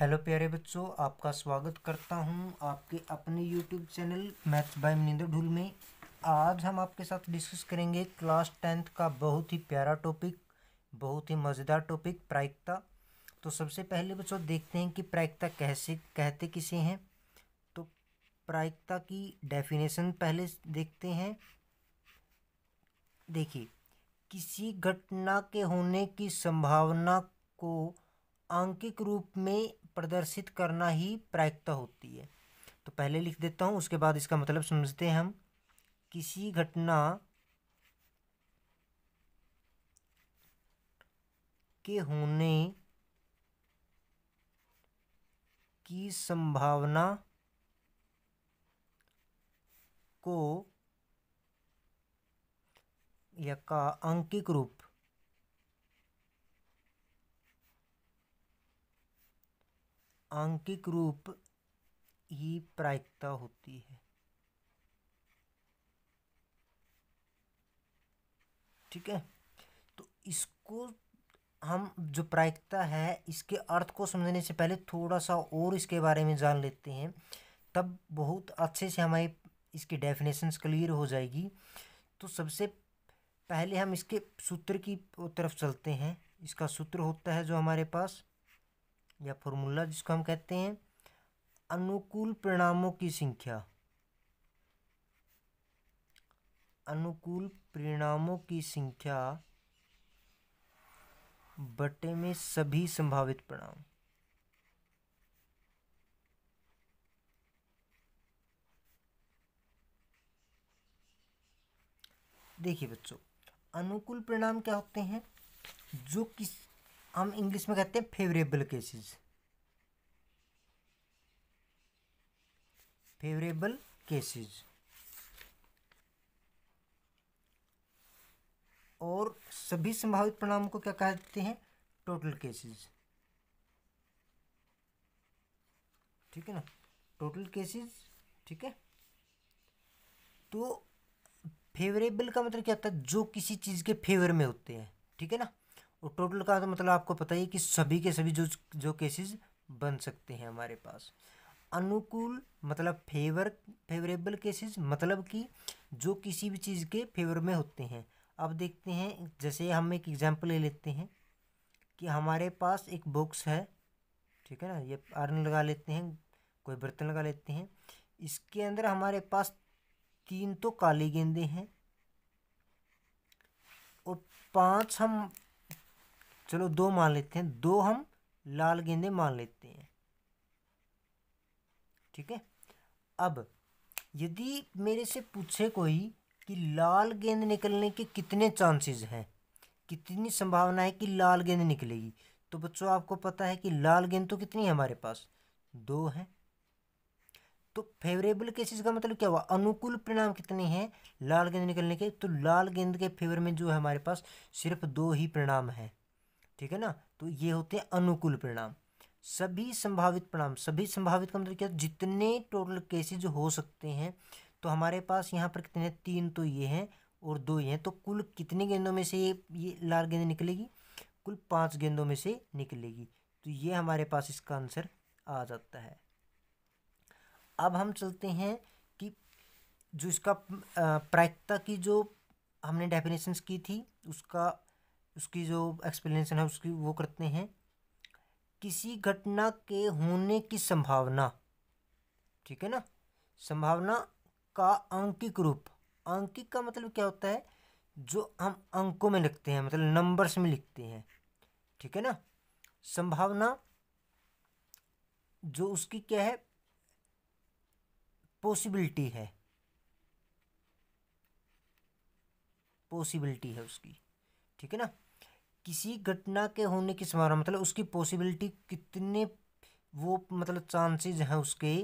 hello प्यारे बच्चों आपका स्वागत करता हूं आपके अपने YouTube channel maths by Maninder Dhool में आज हम आपके साथ डिस्कस करेंगे क्लास टेंथ का बहुत ही प्यारा टॉपिक बहुत ही मज़ेदार टॉपिक प्रायिकता तो सबसे पहले बच्चों देखते हैं कि प्रायिकता कैसे कहते किसे हैं तो प्रायिकता की डेफिनेशन पहले देखते हैं देखिए किसी घटना के होने की संभावना को आंकिक रूप में प्रदर्शित करना ही प्रायिकता होती है तो पहले लिख देता हूँ उसके बाद इसका मतलब समझते हैं हम किसी घटना के होने की संभावना को या का अंकिक रूप आंकिक रूप ही प्रायिकता होती है ठीक है तो इसको हम जो प्रायिकता है इसके अर्थ को समझने से पहले थोड़ा सा और इसके बारे में जान लेते हैं तब बहुत अच्छे से हमारी इसकी डेफिनेशंस क्लियर हो जाएगी तो सबसे पहले हम इसके सूत्र की तरफ चलते हैं इसका सूत्र होता है जो हमारे पास या फॉर्मूला जिसको हम कहते हैं अनुकूल परिणामों की संख्या अनुकूल परिणामों की संख्या बटे में सभी संभावित परिणाम देखिए बच्चों अनुकूल परिणाम क्या होते हैं जो किस हम इंग्लिश में कहते हैं फेवरेबल केसेस फेवरेबल केसेस और सभी संभावित परिणामों को क्या कहते हैं टोटल केसेस ठीक है ना टोटल केसेस ठीक है तो फेवरेबल का मतलब क्या होता है जो किसी चीज़ के फेवर में होते हैं ठीक है ना और टोटल का तो मतलब आपको पता ही कि सभी के सभी जो जो केसेस बन सकते हैं हमारे पास अनुकूल मतलब फेवर फेवरेबल केसेस मतलब कि जो किसी भी चीज़ के फेवर में होते हैं अब देखते हैं जैसे हम एक एग्जांपल ले लेते हैं कि हमारे पास एक बॉक्स है ठीक है ना ये आर्न लगा लेते हैं कोई बर्तन लगा लेते हैं इसके अंदर हमारे पास तीन तो काली गेंदे हैं और पांच हम चलो दो मान लेते हैं दो हम लाल गेंदे मान लेते हैं ठीक है अब यदि मेरे से पूछे कोई कि लाल गेंद निकलने के कितने चांसेस हैं कितनी संभावना है कि लाल गेंद निकलेगी तो बच्चों आपको पता है कि लाल गेंद तो कितनी है हमारे पास दो है तो फेवरेबल केसेस का मतलब क्या हुआ अनुकूल परिणाम कितने हैं लाल गेंद निकलने के तो लाल गेंद के फेवर में जो है हमारे पास सिर्फ दो ही परिणाम हैं ठीक है ना तो ये होते हैं अनुकूल परिणाम सभी संभावित परिणाम सभी संभावित का मतलब क्या जितने टोटल केसेज हो सकते हैं तो हमारे पास यहाँ पर कितने तीन तो ये हैं और दो ये हैं तो कुल कितने गेंदों में से ये ये लाल गेंद निकलेगी कुल पाँच गेंदों में से निकलेगी तो ये हमारे पास इसका आंसर आ जाता है अब हम चलते हैं कि जो इसका प्रायिकता की जो हमने डेफिनेशंस की थी उसका उसकी जो एक्सप्लेनेशन है उसकी वो करते हैं किसी घटना के होने की संभावना ठीक है ना संभावना का अंकिक रूप अंकिक का मतलब क्या होता है जो हम अंकों में लिखते हैं मतलब नंबर्स में लिखते हैं ठीक है ना संभावना जो उसकी क्या है पॉसिबिलिटी है पॉसिबिलिटी है उसकी ठीक है ना किसी घटना के होने की संभावना मतलब उसकी पॉसिबिलिटी कितने वो मतलब चांसेस हैं उसके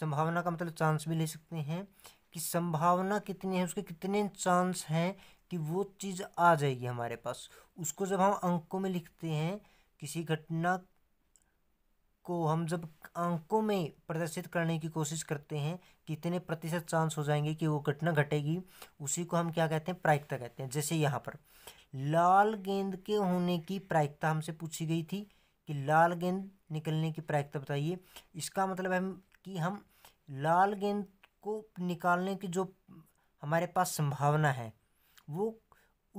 संभावना का मतलब चांस भी ले सकते हैं कि संभावना कितनी है उसके कितने चांस हैं कि वो चीज़ आ जाएगी हमारे पास उसको जब हम अंकों में लिखते हैं किसी घटना को हम जब अंकों में प्रदर्शित करने की कोशिश करते हैं कितने प्रतिशत चांस हो जाएंगे कि वो घटना घटेगी उसी को हम क्या कहते हैं प्रायिकता कहते हैं जैसे यहाँ पर लाल गेंद के होने की प्रायिकता हमसे पूछी गई थी कि लाल गेंद निकलने की प्रायिकता बताइए इसका मतलब है कि हम लाल गेंद को निकालने की जो हमारे पास संभावना है वो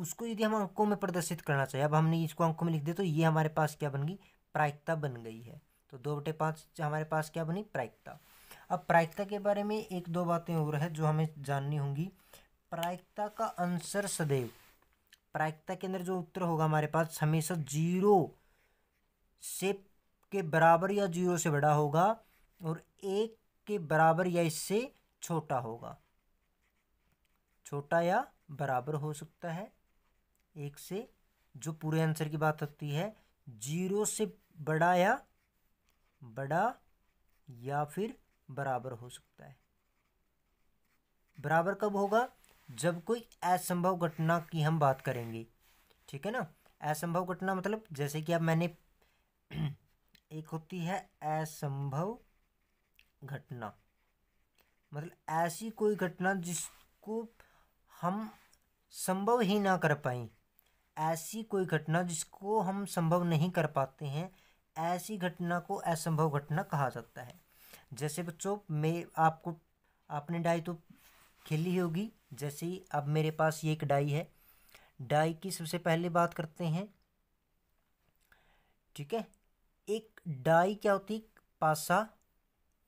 उसको यदि हम अंकों में प्रदर्शित करना चाहिए अब हमने इसको अंकों में लिख दिया तो ये हमारे पास क्या बन गई प्रायिकता बन गई है तो दो बटे पाँच हमारे पास क्या बनी प्रायिकता अब प्रायिकता के बारे में एक दो बातें और है जो हमें जाननी होंगी प्रायिकता का आंसर सदैव प्रायिकता के अंदर जो उत्तर होगा हमारे पास हमेशा जीरो से के बराबर या जीरो से बड़ा होगा और एक के बराबर या इससे छोटा होगा छोटा या बराबर हो सकता है एक से जो पूरे आंसर की बात होती है जीरो से बड़ा या बड़ा या फिर बराबर हो सकता है बराबर कब होगा जब कोई असंभव घटना की हम बात करेंगे ठीक है ना असंभव घटना मतलब जैसे कि अब मैंने एक होती है असंभव घटना मतलब ऐसी कोई घटना जिसको हम संभव ही ना कर पाए ऐसी कोई घटना जिसको हम संभव नहीं कर पाते हैं ऐसी घटना को असंभव घटना कहा जाता है जैसे बच्चों मैं आपको आपने डाई तो खेली होगी जैसे अब मेरे पास ये एक डाई है डाई की सबसे पहले बात करते हैं ठीक है एक डाई क्या होती है पासा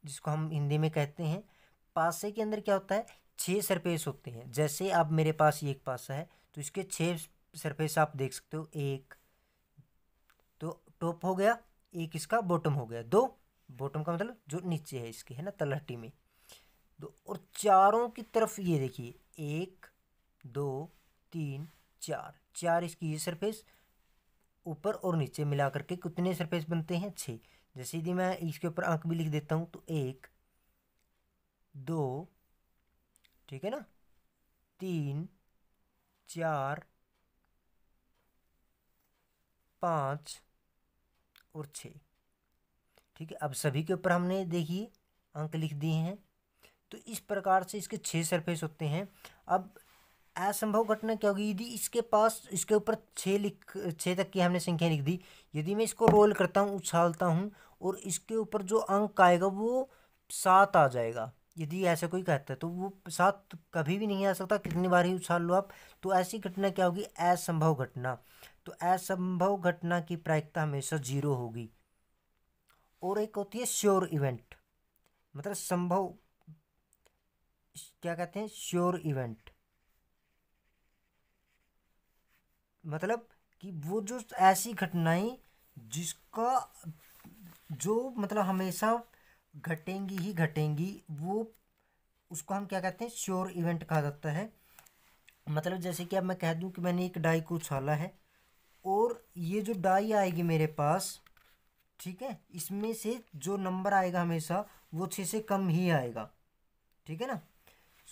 जिसको हम हिंदी में कहते हैं पासे के अंदर क्या होता है छः सरफेस होते हैं जैसे अब मेरे पास ये एक पासा है तो इसके छः सरफेस आप देख सकते हो एक तो टॉप हो गया एक इसका बॉटम हो गया दो बॉटम का मतलब जो नीचे है इसके है ना तलहटी में दो और चारों की तरफ ये देखिए एक दो तीन चार चार इसकी ये सरफेस ऊपर और नीचे मिला करके कितने सरफेस बनते हैं छः जैसे यदि मैं इसके ऊपर आंक भी लिख देता हूँ तो एक दो ठीक है ना तीन चार पाँच और छः ठीक है अब सभी के ऊपर हमने देखिए अंक लिख दिए हैं तो इस प्रकार से इसके छः सरफेस होते हैं अब असंभव घटना क्या होगी यदि इसके पास इसके ऊपर छः लिख छः तक की हमने संख्या लिख दी यदि मैं इसको रोल करता हूँ उछालता हूँ और इसके ऊपर जो अंक आएगा वो सात आ जाएगा यदि ऐसा कोई कहता है तो वो सात कभी भी नहीं आ सकता कितनी बार ही उछाल लो आप तो ऐसी घटना क्या होगी असंभव घटना तो असंभव घटना की प्रायिकता हमेशा जीरो होगी और एक होती है श्योर इवेंट मतलब संभव क्या कहते हैं श्योर इवेंट मतलब कि वो जो ऐसी घटनाएं जिसका जो मतलब हमेशा घटेंगी ही घटेंगी वो उसको हम क्या कहते हैं श्योर इवेंट कहा जाता है मतलब जैसे कि अब मैं कह दूं कि मैंने एक डाई को उछाला है और ये जो डाई आएगी मेरे पास ठीक है इसमें से जो नंबर आएगा हमेशा वो छः से कम ही आएगा ठीक है ना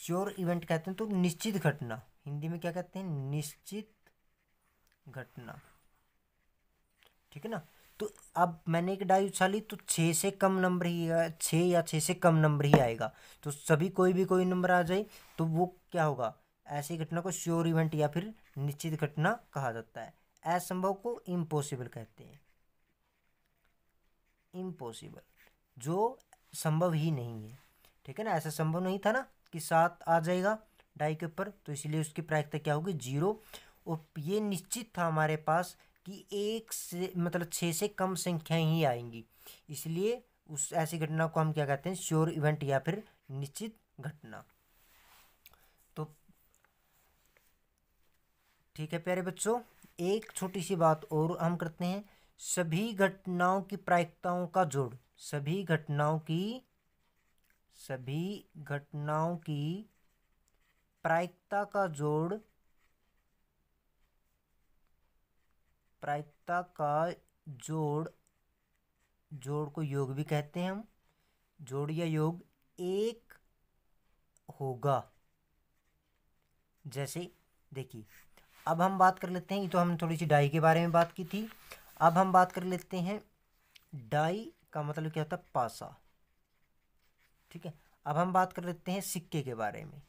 श्योर इवेंट कहते हैं तो निश्चित घटना हिंदी में क्या कहते हैं निश्चित घटना ठीक है ना तो अब मैंने एक डाई उछाली तो छः से कम नंबर ही छः या छः से कम नंबर ही आएगा तो सभी कोई भी कोई नंबर आ जाए तो वो क्या होगा ऐसी घटना को श्योर इवेंट या फिर निश्चित घटना कहा जाता है असंभव को इम्पॉसिबल कहते हैं इम्पॉसिबल जो संभव ही नहीं है ठीक है ना ऐसा संभव नहीं था ना इसके साथ आ जाएगा ढाई के ऊपर तो इसलिए उसकी प्रायिकता क्या होगी जीरो और ये निश्चित था हमारे पास कि एक से मतलब छः से कम संख्याएं ही आएंगी इसलिए उस ऐसी घटना को हम क्या कहते हैं श्योर इवेंट या फिर निश्चित घटना तो ठीक है प्यारे बच्चों एक छोटी सी बात और हम करते हैं सभी घटनाओं की प्रायिकताओं का जोड़ सभी घटनाओं की सभी घटनाओं की प्रायिकता का जोड़ प्रायिकता का जोड़ जोड़ को योग भी कहते हैं हम जोड़ या योग एक होगा जैसे देखिए अब हम बात कर लेते हैं ये तो हम थोड़ी सी डाई के बारे में बात की थी अब हम बात कर लेते हैं डाई का मतलब क्या होता है पासा ठीक है अब हम बात कर लेते हैं सिक्के के बारे में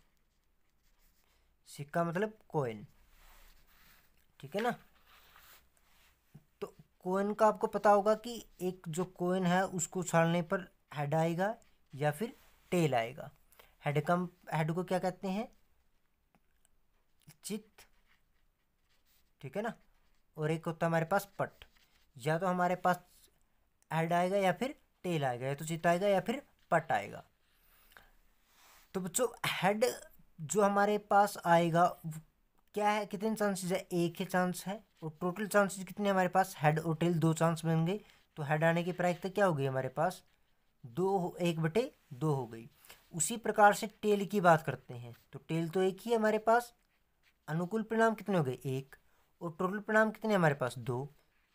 सिक्का मतलब कोइन ठीक है ना तो कोइन का आपको पता होगा कि एक जो कोइन है उसको उछालने पर हेड आएगा या फिर टेल आएगा हेड कम हेड को क्या कहते हैं चित ठीक है ना और एक होता हमारे पास पट या तो हमारे पास हेड आएगा या फिर टेल आएगा या तो चित आएगा या फिर पट आएगा तो बच्चों हेड जो हमारे पास आएगा क्या है कितने चांसेस है एक ही चांस है और टोटल चांसेस कितने हमारे पास हेड और टेल दो चांस बन गए तो हेड आने की प्रायिकता तो क्या हो गई हमारे पास दो एक बटे दो हो गई उसी प्रकार से टेल की बात करते हैं तो टेल तो एक ही है हमारे पास अनुकूल परिणाम कितने हो गए एक और टोटल परिणाम कितने हमारे पास दो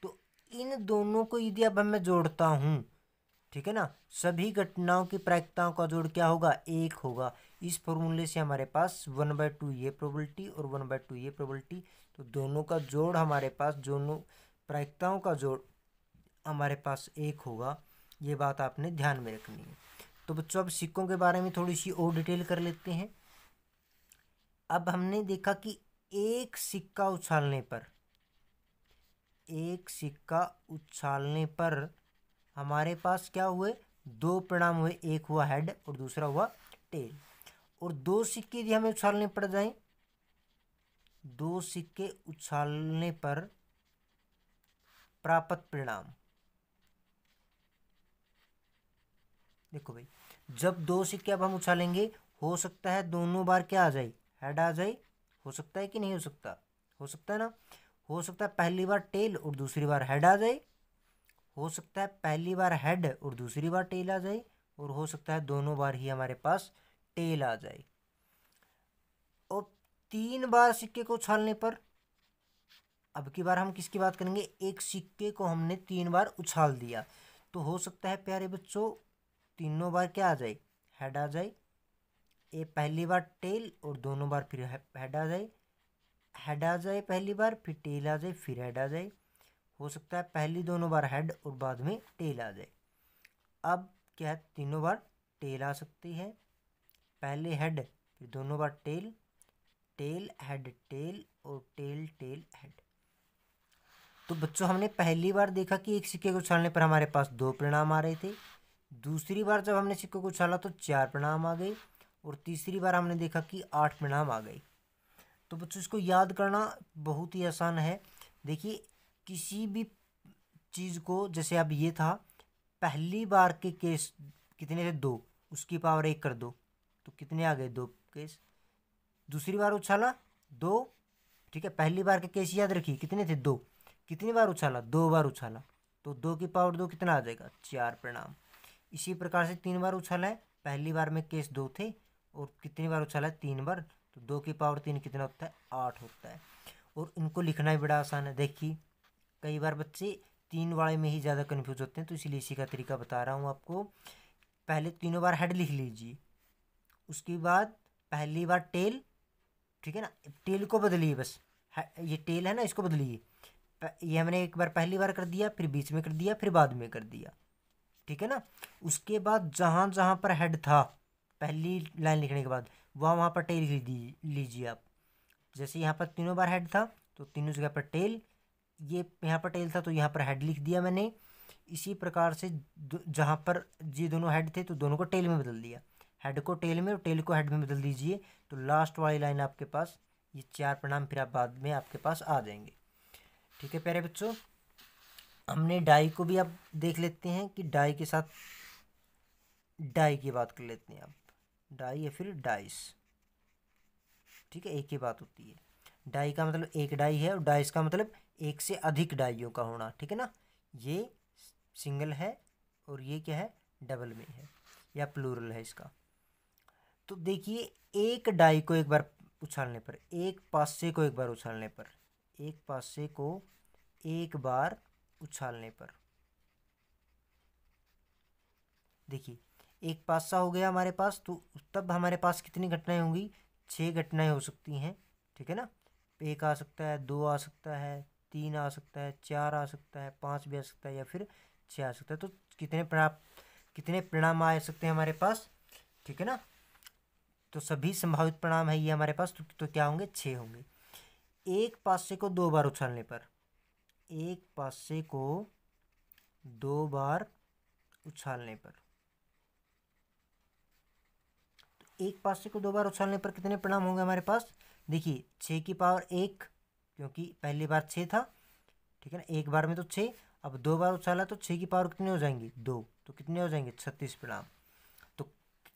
तो इन दोनों को यदि अब मैं जोड़ता हूँ ठीक है ना सभी घटनाओं की प्रायिकताओं का जोड़ क्या होगा एक होगा इस फॉर्मूले से हमारे पास वन बाय टू ये प्रोबलिटी और वन बाय टू ये प्रोबलिटी तो दोनों का जोड़ हमारे पास दोनों प्रायिकताओं का जोड़ हमारे पास एक होगा ये बात आपने ध्यान में रखनी है तो बच्चों अब सिक्कों के बारे में थोड़ी सी और डिटेल कर लेते हैं अब हमने देखा कि एक सिक्का उछालने पर एक सिक्का उछालने पर हमारे पास क्या हुए दो परिणाम हुए एक हुआ हेड और दूसरा हुआ टेल और दो सिक्के यदि हमें उछालने पड़ जाए दो सिक्के उछालने पर प्राप्त परिणाम देखो भाई जब दो सिक्के अब हम उछालेंगे हो सकता है दोनों बार क्या आ जाए हेड आ जाए हो सकता है कि नहीं हो सकता हो सकता है ना हो सकता है पहली बार टेल और दूसरी बार हेड आ जाए हो सकता है पहली बार हेड और दूसरी बार टेल आ जाए और हो सकता है दोनों बार ही हमारे पास टेल आ जाए और तीन बार सिक्के को उछालने पर अब की बार हम किसकी बात करेंगे एक सिक्के को हमने तीन बार उछाल दिया तो हो सकता है प्यारे बच्चों तीनों बार क्या आ जाए हेड आ जाए ये पहली बार टेल और दोनों बार फिर हेड आ जाए हेड आ जाए पहली बार फिर टेल आ जाए फिर हेड आ जाए हो सकता है पहली दोनों बार हेड और बाद में टेल आ जाए अब क्या है तीनों बार टेल आ सकती है पहले हेड फिर दोनों बार टेल टेल हेड टेल और टेल टेल हेड तो बच्चों हमने पहली बार देखा कि एक सिक्के को उछालने पर हमारे पास दो परिणाम आ रहे थे दूसरी बार जब हमने सिक्के को उछाला तो चार परिणाम आ गए और तीसरी बार हमने देखा कि आठ परिणाम आ गए तो बच्चों इसको याद करना बहुत ही आसान है देखिए किसी भी चीज़ को जैसे अब ये था पहली बार के केस कितने थे दो उसकी पावर एक कर दो तो कितने आ गए दो केस दूसरी बार उछाला दो ठीक है पहली बार के केस याद रखिए कितने थे दो कितनी बार उछाला दो बार उछाला तो दो की पावर दो कितना आ जाएगा चार परिणाम इसी प्रकार से तीन बार उछाला है पहली बार में केस दो थे और कितनी बार उछाला है तीन बार तो दो की पावर तीन कितना होता है आठ होता है और इनको लिखना भी बड़ा आसान है देखिए कई बार बच्चे तीन वाले में ही ज़्यादा कन्फ्यूज होते हैं तो इसीलिए इसी का तरीका बता रहा हूँ आपको पहले तीनों बार हेड लिख लीजिए उसके बाद पहली बार टेल ठीक है ना टेल को बदलिए बस ये टेल है ना इसको बदलिए ये हमने एक बार पहली बार कर दिया फिर बीच में कर दिया फिर बाद में कर दिया ठीक है ना उसके बाद जहाँ जहाँ पर हेड था पहली लाइन लिखने के बाद वहाँ वहाँ पर टेल लिख लीजिए आप जैसे यहाँ पर तीनों बार हेड था तो तीनों जगह पर टेल ये यहाँ पर टेल था तो यहाँ पर हेड लिख दिया मैंने इसी प्रकार से जहाँ पर ये दोनों हेड थे तो दोनों को टेल में बदल दिया हेड को टेल में और टेल को हेड में बदल दीजिए तो लास्ट वाली लाइन आपके पास ये चार परिणाम फिर आप बाद में आपके पास आ जाएंगे ठीक है प्यारे बच्चों हमने डाई को भी आप देख लेते हैं कि डाई के साथ डाई की बात कर लेते हैं आप डाई या फिर डाइस ठीक है एक ही बात होती है डाई का मतलब एक डाई है और डाइस का मतलब एक से अधिक डाइयों का होना ठीक है ना ये सिंगल है और ये क्या है डबल में है या प्लूरल है इसका तो देखिए एक डाई को एक बार उछालने पर एक पासे को एक बार उछालने पर एक पासे को एक बार उछालने पर देखिए एक पासा हो गया हमारे पास तो तब हमारे पास कितनी घटनाएं होंगी छः घटनाएं हो सकती हैं ठीक है ना एक आ सकता है दो आ सकता है तीन आ सकता है चार आ सकता है पाँच भी आ सकता है या फिर छः आ सकता है तो कितने प्राप्त कितने परिणाम आ सकते हैं हमारे पास ठीक है ना तो सभी संभावित परिणाम है ये हमारे पास तो, तो क्या होंगे छः होंगे एक पासे को दो बार उछालने पर एक पासे को दो बार उछालने पर तो एक पासे को दो बार उछालने पर कितने परिणाम होंगे हमारे पास देखिए छः की पावर एक क्योंकि पहली बार छः था ठीक है ना एक बार में तो छः अब दो बार उछाला तो छः की पावर कितने हो जाएंगी दो तो कितने हो जाएंगे छत्तीस परिणाम तो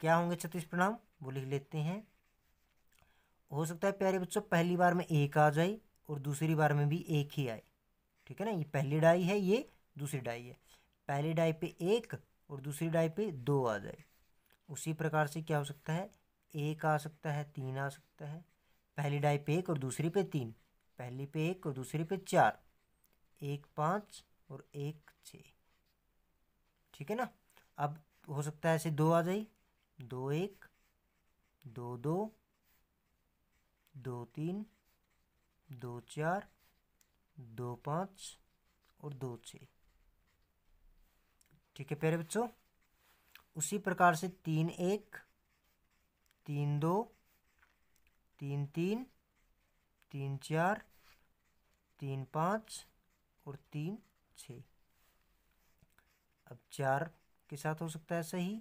क्या होंगे छत्तीस परिणाम वो लिख लेते हैं हो सकता है प्यारे बच्चों पहली बार में एक आ जाए और दूसरी बार में भी एक ही आए ठीक है ना ये पहली डाई है ये दूसरी डाई है पहली डाई पे एक और दूसरी डाई पे दो आ जाए उसी प्रकार से क्या हो सकता है एक आ सकता है तीन आ सकता है पहली डाई पे एक और दूसरी पे तीन पहली पे एक और दूसरी पे चार एक पाँच और एक छ ठीक है ना अब हो सकता है ऐसे दो आ जाए दो एक दो दो दो तीन दो चार दो पाँच और दो छ ठीक है प्यारे बच्चों उसी प्रकार से तीन एक तीन दो तीन तीन तीन चार तीन पाँच और तीन छ अब चार के साथ हो सकता है सही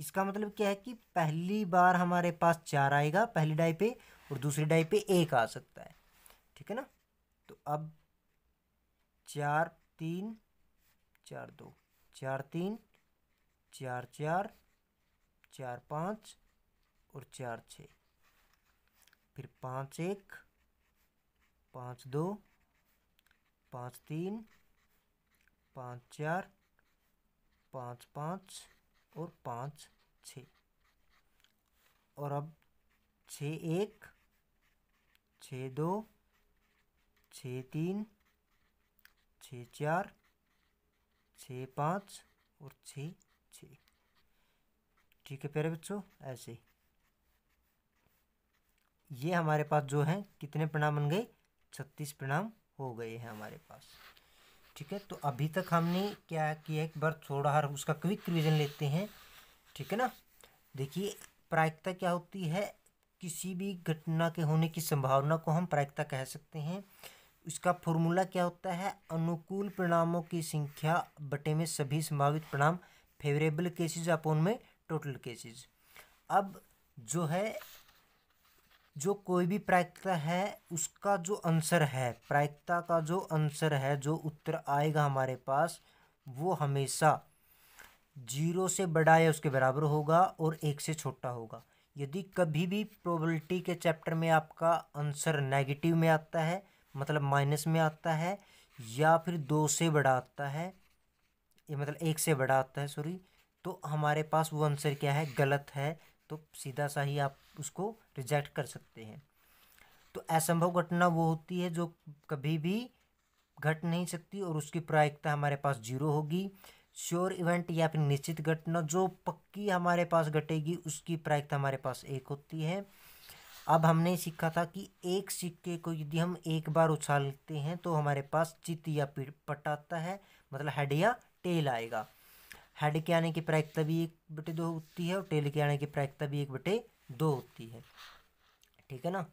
इसका मतलब क्या है कि पहली बार हमारे पास चार आएगा पहली डाई पे और दूसरी डाई पे एक आ सकता है ठीक है ना तो अब चार तीन चार दो चार तीन चार चार चार पाँच और चार छः फिर पाँच एक पाँच दो पाँच तीन पाँच चार पाँच पाँच और पाँच छ और अब छ एक छ दो छ तीन छ चार छ पाँच और छ छ ठीक है प्यारे बच्चों ऐसे ये हमारे पास जो है कितने परिणाम बन गए छत्तीस परिणाम हो गए हैं हमारे पास ठीक है तो अभी तक हमने क्या किया एक बार थोड़ा हर उसका क्विक रिविजन लेते हैं ठीक है ना देखिए प्रायिकता क्या होती है किसी भी घटना के होने की संभावना को हम प्रायिकता कह सकते हैं इसका फॉर्मूला क्या होता है अनुकूल परिणामों की संख्या बटे में सभी संभावित परिणाम फेवरेबल केसेज अपोन में टोटल केसेज अब जो है जो कोई भी प्रायिकता है उसका जो आंसर है प्रायिकता का जो आंसर है जो उत्तर आएगा हमारे पास वो हमेशा जीरो से बड़ा या उसके बराबर होगा और एक से छोटा होगा यदि कभी भी प्रोबेबिलिटी के चैप्टर में आपका आंसर नेगेटिव में आता है मतलब माइनस में आता है या फिर दो से बड़ा आता है ये मतलब एक से बड़ा आता है सॉरी तो हमारे पास वो आंसर क्या है गलत है तो सीधा सा ही आप उसको रिजेक्ट कर सकते हैं तो असंभव घटना वो होती है जो कभी भी घट नहीं सकती और उसकी प्रायिकता हमारे पास जीरो होगी श्योर इवेंट या फिर निश्चित घटना जो पक्की हमारे पास घटेगी उसकी प्रायिकता हमारे पास एक होती है अब हमने सीखा था कि एक सिक्के को यदि हम एक बार उछालते हैं तो हमारे पास चित या पटाता है मतलब हेड या टेल आएगा हेड के आने की प्रायिकता भी एक बटे दो होती है और टेल के आने की प्रायिकता भी एक बटे दो होती है ठीक है ना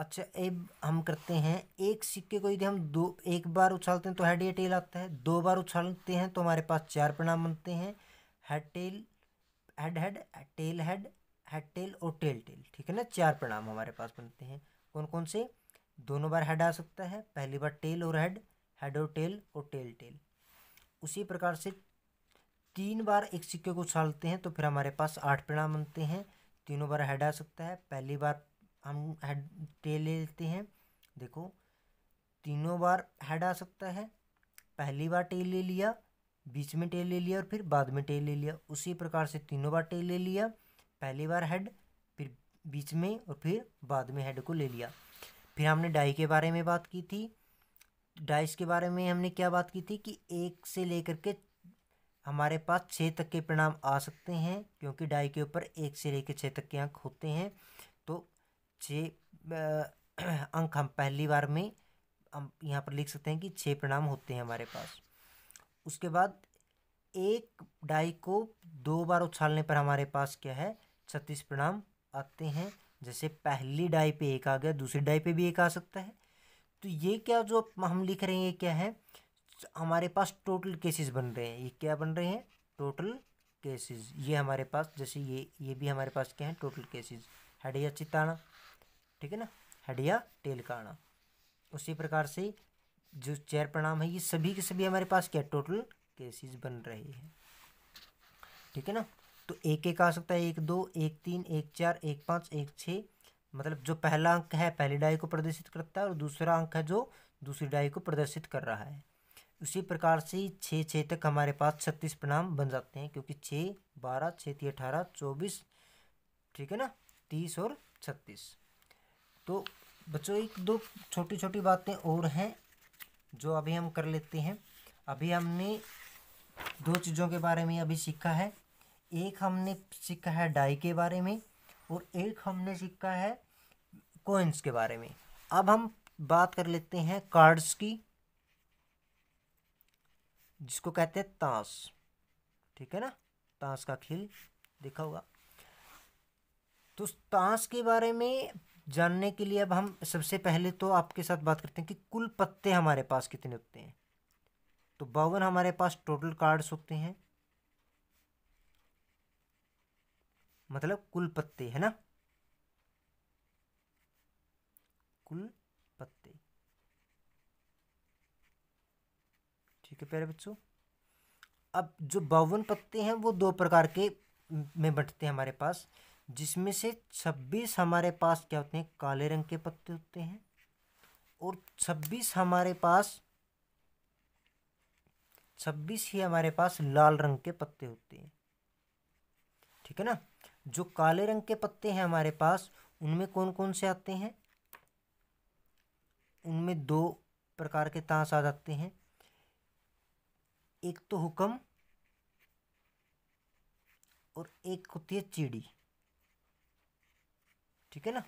अच्छा अब हम करते हैं एक सिक्के को यदि हम दो एक बार उछालते हैं तो हेड या टेल आता है दो बार उछालते हैं तो हमारे पास चार परिणाम बनते हैं head tail head head tail head head tail और टेल टेल ठीक है ना चार परिणाम हमारे पास बनते हैं कौन कौन से दोनों बार हेड आ सकता है पहली बार टेल और हेड हेड और टेल और टेल टेल उसी प्रकार से तीन बार एक सिक्के को उछालते हैं तो फिर हमारे पास आठ परिणाम बनते हैं तीनों बार हेड आ सकता है पहली बार हम हेड टेल ले लेते हैं देखो तीनों बार हेड आ सकता है पहली बार टेल ले लिया बीच में टेल ले लिया और फिर बाद में टेल ले लिया उसी प्रकार से तीनों बार टेल ले लिया पहली बार हेड फिर बीच में और फिर बाद में हेड को ले लिया फिर हमने डाई के बारे में बात की थी डाइस के बारे में हमने क्या बात की थी कि एक से लेकर के हमारे पास छः तक के परिणाम आ सकते हैं क्योंकि डाई के ऊपर एक से लेकर छः तक के अंक होते हैं तो छः अंक हम पहली बार में हम यहाँ पर लिख सकते हैं कि छः परिणाम होते हैं हमारे पास उसके बाद एक डाई को दो बार उछालने पर हमारे पास क्या है छत्तीस परिणाम आते हैं जैसे पहली डाई पे एक आ गया दूसरी डाई पे भी एक आ सकता है तो ये क्या जो हम लिख रहे हैं ये क्या है हमारे पास टोटल केसेस बन रहे हैं ये क्या बन रहे हैं टोटल केसेस ये हमारे पास जैसे ये ये भी हमारे पास क्या है टोटल केसेस हडिया चिताना ठीक है ना हडिया टेलकाना उसी प्रकार से जो चेयर प्रणाम है ये सभी के सभी हमारे पास क्या टोटल केसेस बन रहे हैं ठीक है ना तो एक एक आ सकता है एक दो एक तीन एक चार एक पाँच एक छः मतलब जो पहला अंक है पहली डाई को प्रदर्शित करता है और दूसरा अंक है जो दूसरी डाई को प्रदर्शित कर रहा है उसी प्रकार से ही छः छः तक हमारे पास छत्तीस परिणाम बन जाते हैं क्योंकि छः बारह छः अठारह चौबीस ठीक है ना तीस और छत्तीस तो बच्चों एक दो छोटी छोटी बातें और हैं जो अभी हम कर लेते हैं अभी हमने दो चीज़ों के बारे में अभी सीखा है एक हमने सीखा है डाई के बारे में और एक हमने सीखा है कोइंस के बारे में अब हम बात कर लेते हैं कार्ड्स की जिसको कहते हैं ताश ठीक है ना ताश का खेल देखा होगा तो ताश के बारे में जानने के लिए अब हम सबसे पहले तो आपके साथ बात करते हैं कि कुल पत्ते हमारे पास कितने होते हैं तो बावन हमारे पास टोटल कार्ड्स होते हैं मतलब कुल पत्ते है ना ठीक है प्यारे बच्चों अब जो बावन पत्ते हैं वो दो प्रकार के में बंटते हैं हमारे पास जिसमें से छब्बीस हमारे पास क्या होते हैं काले रंग के पत्ते होते हैं और छब्बीस हमारे पास छब्बीस ही हमारे पास लाल रंग के पत्ते होते हैं ठीक है ना जो काले रंग के पत्ते हैं हमारे पास उनमें कौन कौन से आते हैं उनमें दो प्रकार के तांस आ जाते हैं एक तो हुक्म और एक होती है चिड़ी ठीक है ना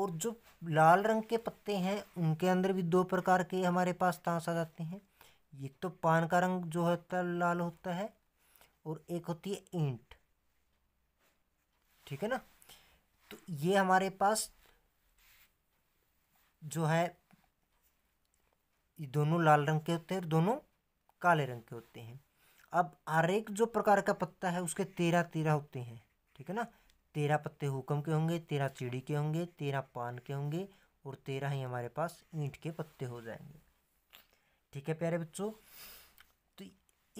और जो लाल रंग के पत्ते हैं उनके अंदर भी दो प्रकार के हमारे पास तांस आ जाते हैं एक तो पान का रंग जो होता है लाल होता है और एक होती है ईंट ठीक है ना तो ये हमारे पास जो है ये दोनों लाल रंग के होते हैं और दोनों काले रंग के होते हैं अब हर एक जो प्रकार का पत्ता है उसके तेरह तेरह होते हैं ठीक है ना तेरह पत्ते हुक्म के होंगे तेरह चिड़ी के होंगे तेरह पान के होंगे और तेरह ही हमारे पास ईंट के पत्ते हो जाएंगे ठीक है प्यारे बच्चों तो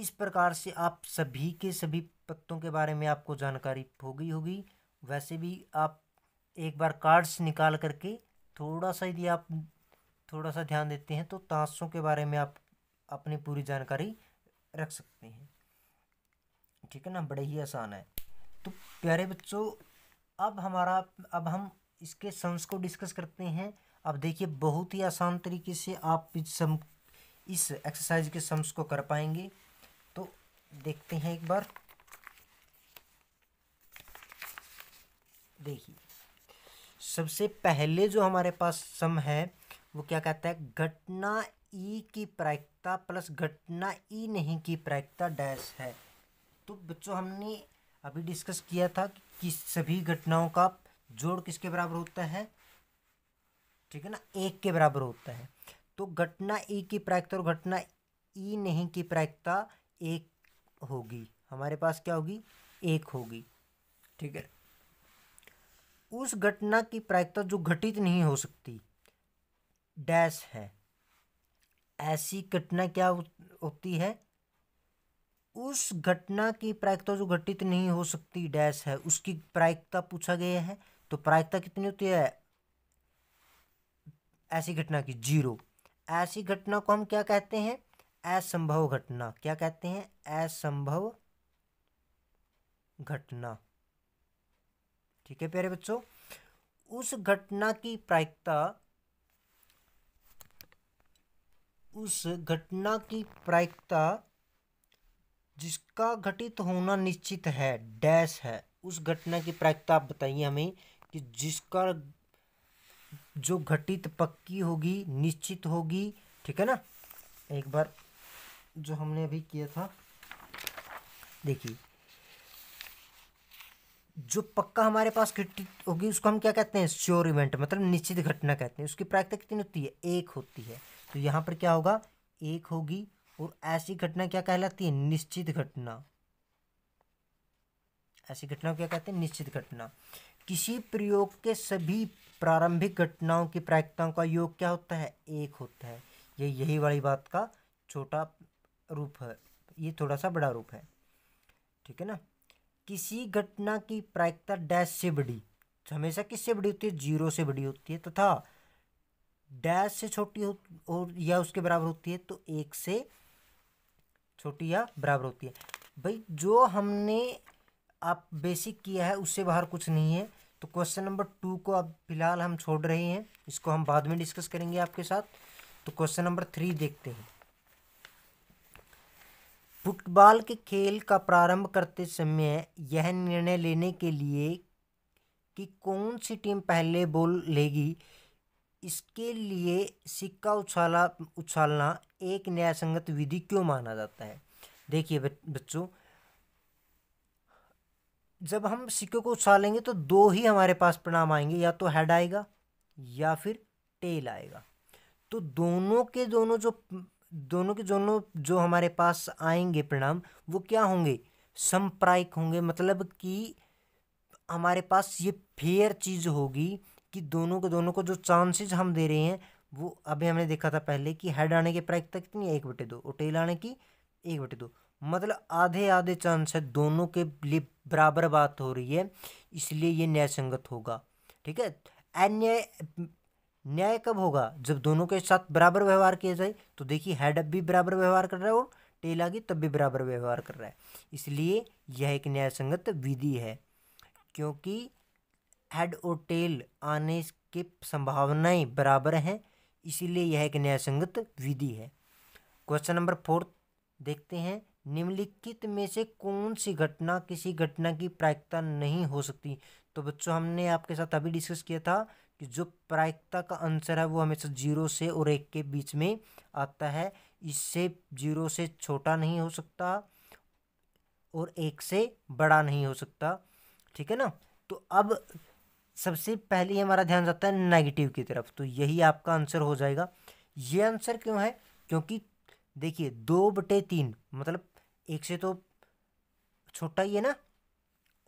इस प्रकार से आप सभी के सभी पत्तों के बारे में आपको जानकारी हो गई होगी वैसे भी आप एक बार कार्ड्स निकाल करके थोड़ा सा यदि आप थोड़ा सा ध्यान देते हैं तो ताशों के बारे में आप अपनी पूरी जानकारी रख सकते हैं ठीक है ना बड़े ही आसान है तो प्यारे बच्चों अब हमारा अब हम इसके सम्स को डिस्कस करते हैं अब देखिए बहुत ही आसान तरीके से आप इस सम इस एक्सरसाइज के सम्स को कर पाएंगे तो देखते हैं एक बार देखिए सबसे पहले जो हमारे पास सम है वो क्या कहता है घटना ई e की प्रायिकता प्लस घटना ई e नहीं की प्रायिकता डैश है तो बच्चों हमने अभी डिस्कस किया था कि, सभी घटनाओं का जोड़ किसके बराबर होता है ठीक है ना एक के बराबर होता है तो घटना ई e की प्रायिकता और घटना ई नहीं की प्रायिकता एक होगी हमारे पास क्या होगी एक होगी ठीक है उस घटना की प्रायिकता जो घटित नहीं हो सकती डैश है ऐसी घटना क्या होती है उस घटना की प्रायिकता जो घटित नहीं हो सकती डैश है उसकी प्रायिकता पूछा गया है तो प्रायिकता कितनी होती है ऐसी घटना की जीरो ऐसी घटना को हम क्या कहते हैं असंभव घटना क्या कहते हैं असंभव घटना ठीक है प्यारे बच्चों उस घटना की प्रायिकता उस घटना की प्रायिकता जिसका घटित होना निश्चित है डैश है उस घटना की प्रायिकता आप बताइए हमें कि जिसका जो घटित पक्की होगी निश्चित होगी ठीक है ना एक बार जो हमने अभी किया था देखिए जो पक्का हमारे पास घटित होगी उसको हम क्या कहते हैं श्योर इवेंट मतलब निश्चित घटना कहते हैं उसकी प्रायिकता कितनी होती है एक होती है तो यहाँ पर क्या होगा एक होगी और ऐसी घटना क्या कहलाती है निश्चित घटना ऐसी घटना क्या कहते हैं निश्चित घटना किसी प्रयोग के सभी प्रारंभिक घटनाओं की प्रायिकताओं का योग क्या होता है एक होता है ये यही वाली बात का छोटा रूप है ये थोड़ा सा बड़ा रूप है ठीक है ना किसी घटना की प्रायिकता डैश से बड़ी हमेशा किससे बड़ी होती है जीरो से बड़ी होती है तथा तो डैश से छोटी हो और या उसके बराबर होती है तो एक से छोटी या बराबर होती है भाई जो हमने आप बेसिक किया है उससे बाहर कुछ नहीं है तो क्वेश्चन नंबर टू को अब फिलहाल हम छोड़ रहे हैं इसको हम बाद में डिस्कस करेंगे आपके साथ तो क्वेश्चन नंबर थ्री देखते हैं फुटबॉल के खेल का प्रारंभ करते समय यह निर्णय लेने के लिए कि कौन सी टीम पहले बॉल लेगी इसके लिए सिक्का उछाला उछालना एक न्यायसंगत विधि क्यों माना जाता है देखिए बच्चों जब हम सिक्के को उछालेंगे तो दो ही हमारे पास परिणाम आएंगे या तो हेड आएगा या फिर टेल आएगा तो दोनों के दोनों जो दोनों के दोनों जो हमारे पास आएंगे परिणाम वो क्या होंगे संप्रायिक होंगे मतलब कि हमारे पास ये फेयर चीज़ होगी कि दोनों के दोनों को जो चांसेस हम दे रहे हैं वो अभी हमने देखा था पहले कि हेड आने की प्रायिकता कितनी है एक बटे दो और टेल आने की एक बटे दो मतलब आधे आधे चांस है दोनों के लिए बराबर बात हो रही है इसलिए ये न्याय संगत होगा ठीक है अन्याय न्याय कब होगा जब दोनों के साथ बराबर व्यवहार किया जाए तो देखिए हेड अब भी बराबर व्यवहार कर रहा है और टेल आगे तब भी बराबर व्यवहार कर रहा है इसलिए यह एक न्याय संगत विधि है क्योंकि हेड और टेल आने की संभावनाएं बराबर हैं इसीलिए यह एक न्यायसंगत विधि है क्वेश्चन नंबर फोर्थ देखते हैं निम्नलिखित में से कौन सी घटना किसी घटना की प्रायिकता नहीं हो सकती तो बच्चों हमने आपके साथ अभी डिस्कस किया था कि जो प्रायिकता का आंसर है वो हमेशा जीरो से और एक के बीच में आता है इससे जीरो से छोटा नहीं हो सकता और एक से बड़ा नहीं हो सकता ठीक है ना तो अब सबसे पहले हमारा ध्यान जाता है नेगेटिव की तरफ तो यही आपका आंसर हो जाएगा ये आंसर क्यों है क्योंकि देखिए दो बटे तीन मतलब एक से तो छोटा ही है ना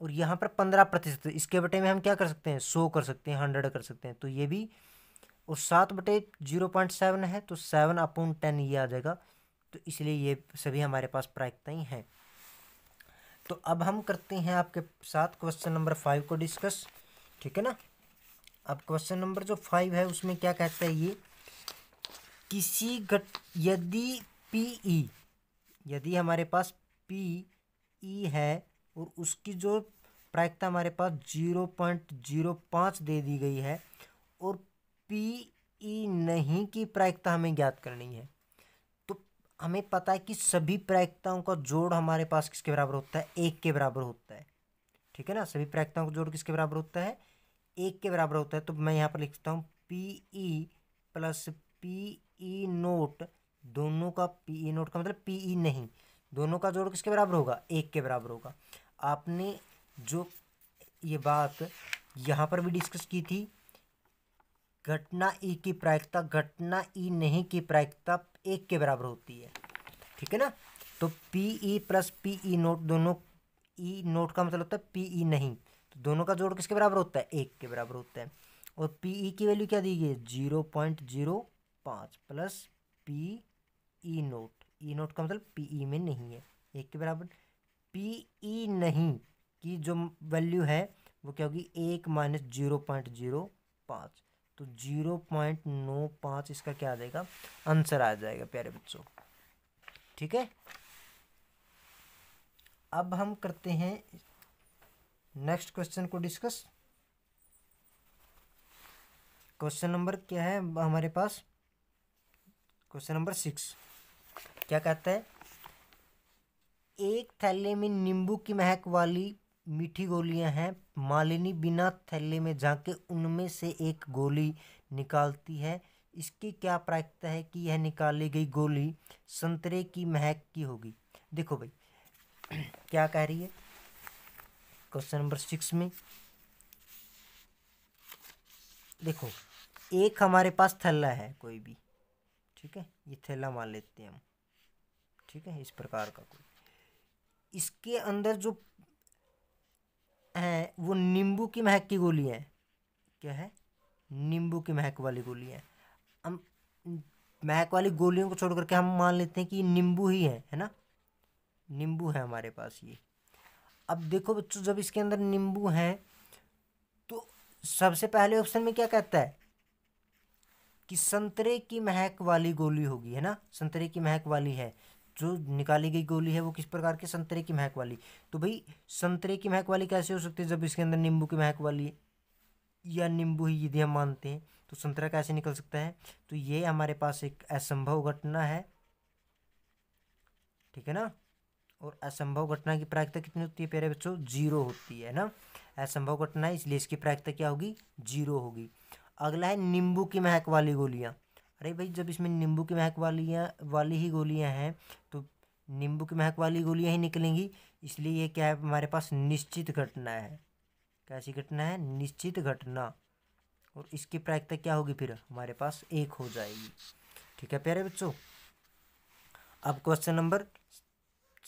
और यहाँ पर पंद्रह प्रतिशत इसके बटे में हम क्या कर सकते हैं सो कर सकते हैं हंड्रेड कर सकते हैं तो ये भी और सात बटे जीरो पॉइंट सेवन है तो सेवन अपॉन टेन ये आ जाएगा तो इसलिए ये सभी हमारे पास ही हैं तो अब हम करते हैं आपके साथ क्वेश्चन नंबर फाइव को डिस्कस ठीक है ना अब क्वेश्चन नंबर जो फाइव है उसमें क्या कहता है ये किसी घट यदि पी ई e, यदि हमारे पास पी ई e है और उसकी जो प्रायिकता हमारे पास जीरो पॉइंट जीरो पाँच दे दी गई है और पी ई e नहीं की प्रायिकता हमें ज्ञात करनी है तो हमें पता है कि सभी प्रायिकताओं का जोड़ हमारे पास किसके बराबर होता है एक के बराबर होता है ठीक है ना सभी प्रायिकताओं का जोड़ किसके बराबर होता है एक के बराबर होता है तो मैं यहाँ पर लिखता हूँ P E plus P E not दोनों का पी ई नोट का मतलब पी ई e नहीं दोनों का जोड़ किसके बराबर होगा एक के बराबर होगा आपने जो ये बात यहाँ पर भी डिस्कस की थी घटना ई e की प्रायिकता घटना ई e नहीं की प्रायिकता एक के बराबर होती है ठीक है ना तो P E plus P E not दोनों ई नोट का मतलब होता है पी ई नहीं तो दोनों का जोड़ किसके बराबर होता है एक के बराबर होता है और पी ई e की वैल्यू क्या दी गई है जीरो पॉइंट जीरो पाँच plus P E not E not का मतलब पी ई e में नहीं है एक के बराबर पी ई e नहीं की जो वैल्यू है वो क्या होगी एक माइनस जीरो पॉइंट जीरो पाँच तो जीरो पॉइंट नौ पाँच इसका क्या आ जाएगा आंसर आ जाएगा प्यारे बच्चों ठीक है अब हम करते हैं नेक्स्ट क्वेश्चन को डिस्कस क्वेश्चन नंबर क्या है हमारे पास क्वेश्चन नंबर सिक्स क्या कहता है एक थैले में नींबू की महक वाली मीठी गोलियां हैं मालिनी बिना थैले में जाके उनमें से एक गोली निकालती है इसकी क्या प्रायिकता है कि यह निकाली गई गोली संतरे की महक की होगी देखो भाई क्या कह रही है क्वेश्चन नंबर सिक्स में देखो एक हमारे पास थैला है कोई भी ठीक है ये थैला मान लेते हैं हम ठीक है इस प्रकार का कोई इसके अंदर जो है वो नींबू की महक की गोली है क्या है नींबू की महक वाली गोली है हम महक वाली गोलियों को छोड़ करके हम मान लेते हैं कि नींबू ही है है ना नींबू है हमारे पास ये अब देखो बच्चों जब इसके अंदर नींबू हैं तो सबसे पहले ऑप्शन में क्या कहता है कि संतरे की महक वाली गोली होगी है ना संतरे की महक वाली है जो निकाली गई गोली है वो किस प्रकार के संतरे की महक वाली तो भाई संतरे की महक वाली कैसे हो सकती है जब इसके अंदर नींबू की महक वाली या नींबू ही यदि हम मानते हैं तो संतरा कैसे निकल सकता है तो ये हमारे पास एक असंभव घटना है ठीक है ना और असंभव घटना की प्रायिकता कितनी होती है प्यारे बच्चों जीरो होती है ना असंभव घटना है इसलिए इसकी प्रायिकता क्या होगी जीरो होगी अगला है नींबू की महक वाली गोलियाँ अरे भाई जब इसमें नींबू की महक वालियाँ वाली ही गोलियाँ हैं तो नींबू की महक वाली गोलियाँ ही निकलेंगी इसलिए ये क्या है हमारे पास निश्चित घटना है कैसी घटना है निश्चित घटना और इसकी प्रायिकता क्या होगी फिर हमारे पास एक हो जाएगी ठीक है प्यारे बच्चों अब क्वेश्चन नंबर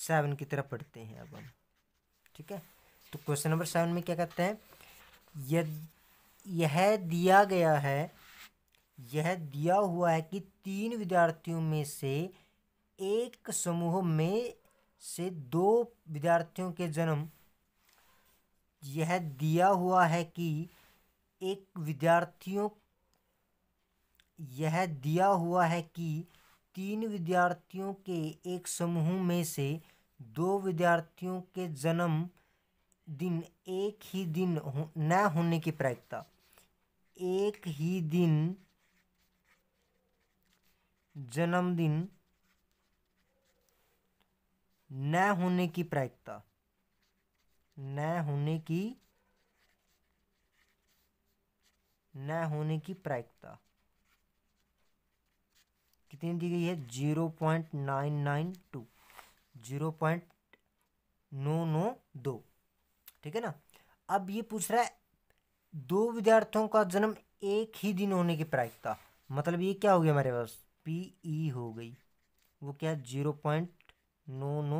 सेवन की तरफ पढ़ते हैं अब हम ठीक है तो क्वेश्चन नंबर सेवन में क्या कहते हैं यह दिया गया है यह दिया हुआ है कि तीन विद्यार्थियों में से एक समूह में से दो विद्यार्थियों के जन्म यह दिया हुआ है कि एक विद्यार्थियों यह दिया हुआ है कि तीन विद्यार्थियों के एक समूह में से दो विद्यार्थियों के जन्म दिन एक ही दिन हो, न होने की प्रायिकता एक ही दिन जन्मदिन न होने की प्रायिकता न होने की न होने की प्रायिकता कितनी दी गई है zero point nine nine two zero point नौ नौ दो ठीक है ना अब ये पूछ रहा है दो विद्यार्थियों का जन्म एक ही दिन होने की प्रायिकता मतलब ये क्या हो गया हमारे पास पी ई e हो गई वो क्या जीरो पॉइंट नौ नौ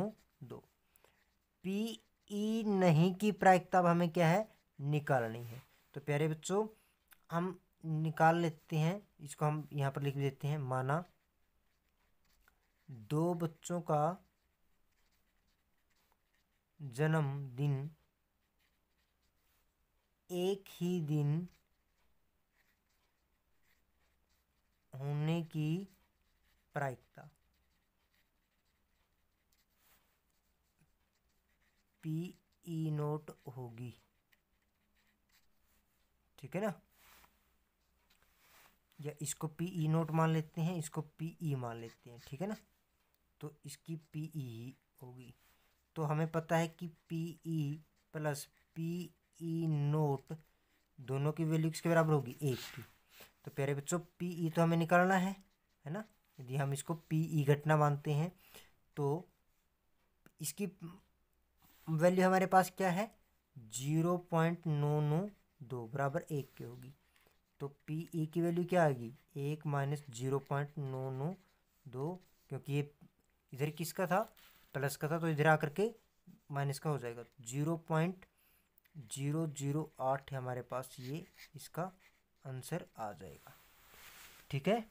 दो पी ई e नहीं की प्रायिकता अब हमें क्या है निकालनी है तो प्यारे बच्चों हम निकाल लेते हैं इसको हम यहाँ पर लिख देते हैं माना दो बच्चों का जन्मदिन एक ही दिन होने की प्रायिकता पी ई e नोट होगी ठीक है ना या इसको पी ई e नोट मान लेते हैं इसको पी ई e मान लेते हैं ठीक है ना तो इसकी पी ई e होगी तो हमें पता है कि P E plus P E not दोनों की वैल्यू किसके बराबर होगी एक की तो प्यारे बच्चों पी ई e तो हमें निकालना है है ना यदि हम इसको पी ई e घटना मानते हैं तो इसकी वैल्यू हमारे पास क्या है जीरो पॉइंट नौ नौ दो बराबर एक की होगी तो पी ई की वैल्यू क्या आएगी एक माइनस जीरो पॉइंट नौ नौ दो क्योंकि ये इधर किसका था प्लस का था तो इधर आकर के माइनस का हो जाएगा जीरो पॉइंट जीरो जीरो आठ हमारे पास ये इसका आंसर आ जाएगा ठीक है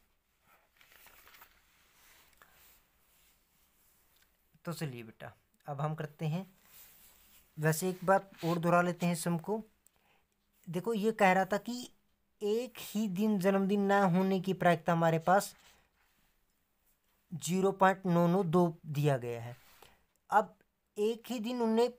तो चलिए बेटा अब हम करते हैं वैसे एक बात और दोहरा लेते हैं सम को देखो ये कह रहा था कि एक ही दिन जन्मदिन ना होने की प्रायिकता हमारे पास जीरो पॉइंट नौ नौ दो दिया गया है अब एक ही दिन उन्हें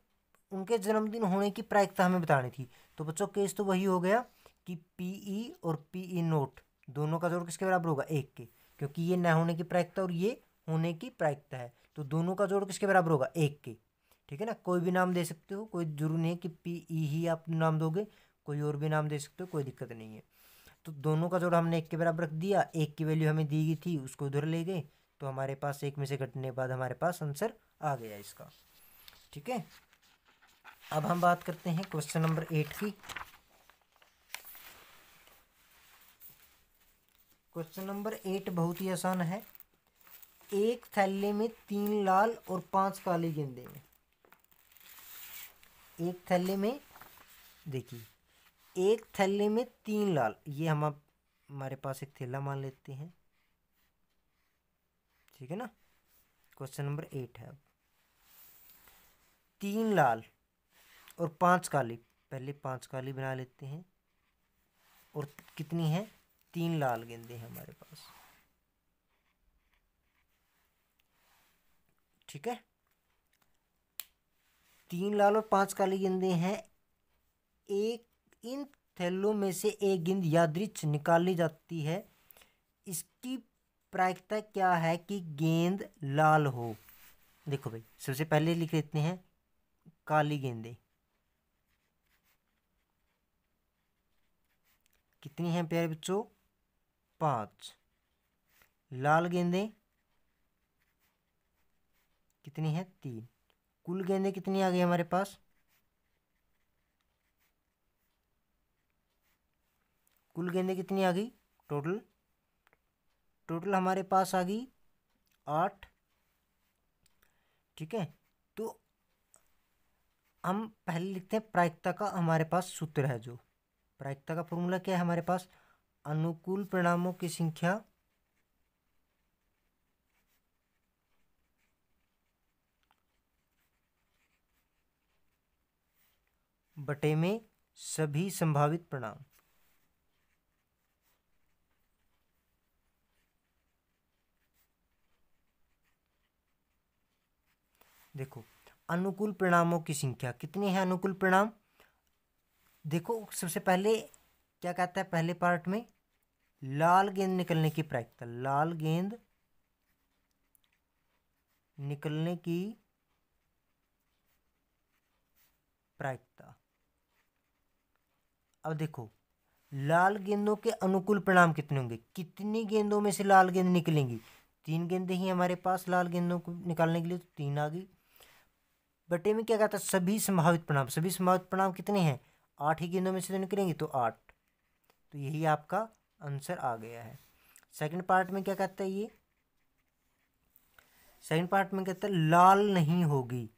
उनके जन्मदिन होने की प्रायिकता हमें बतानी थी तो बच्चों केस तो वही हो गया कि पी ई e और पी ई नोट दोनों का जोड़ किसके बराबर होगा एक के क्योंकि ये न होने की प्रायिकता और ये होने की प्रायिकता है तो दोनों का जोड़ किसके बराबर होगा एक के ठीक है ना कोई भी नाम दे सकते हो कोई जरूरी नहीं है कि पी ई e ही आप नाम दोगे कोई और भी नाम दे सकते हो कोई दिक्कत नहीं है तो दोनों का जोड़ हमने एक के बराबर रख दिया एक की वैल्यू हमें दी गई थी उसको उधर ले गए तो हमारे पास एक में से घटने के बाद हमारे पास आंसर आ गया इसका ठीक है अब हम बात करते हैं क्वेश्चन नंबर एट की क्वेश्चन नंबर एट बहुत ही आसान है एक थैले में तीन लाल और पांच काली गेंदे हैं एक थैले में देखिए एक थैले में तीन लाल ये हम हमारे पास एक थैला मान लेते हैं ठीक है ना क्वेश्चन नंबर एट है तीन लाल और पांच काली पहले पांच काली बना लेते हैं और कितनी है तीन लाल गेंदे हैं हमारे पास ठीक है तीन लाल और पांच काली गेंदे हैं एक इन थैलों में से एक गेंद यादृच निकाली जाती है इसकी प्रायिकता क्या है कि गेंद लाल हो देखो भाई सबसे पहले लिख लेते हैं काली गेंदे कितनी हैं प्यारे बच्चों पांच लाल गेंदे कितनी हैं तीन कुल गेंदे कितनी आ गई हमारे पास कुल गेंदे कितनी आ गई टोटल टोटल हमारे पास आ गई आठ ठीक है तो हम पहले लिखते हैं प्रायिकता का हमारे पास सूत्र है जो प्रायिकता का फॉर्मूला क्या है हमारे पास अनुकूल परिणामों की संख्या बटे में सभी संभावित परिणाम देखो अनुकूल परिणामों की संख्या कितनी है अनुकूल परिणाम देखो सबसे पहले क्या कहता है पहले पार्ट में लाल गेंद निकलने की प्रायिकता लाल गेंद निकलने की प्रायिकता अब देखो लाल गेंदों के अनुकूल परिणाम कितने होंगे कितनी गेंदों में से लाल गेंद निकलेंगी तीन गेंदें ही हमारे पास लाल गेंदों को निकालने के लिए तो तीन आ गई बटे में क्या कहता है सभी संभावित परिणाम सभी संभावित परिणाम कितने हैं आठ ही गेंदों में से तो निकलेंगे तो आठ तो यही आपका आंसर आ गया है सेकंड पार्ट में क्या कहता है ये सेकंड पार्ट में कहता है लाल नहीं होगी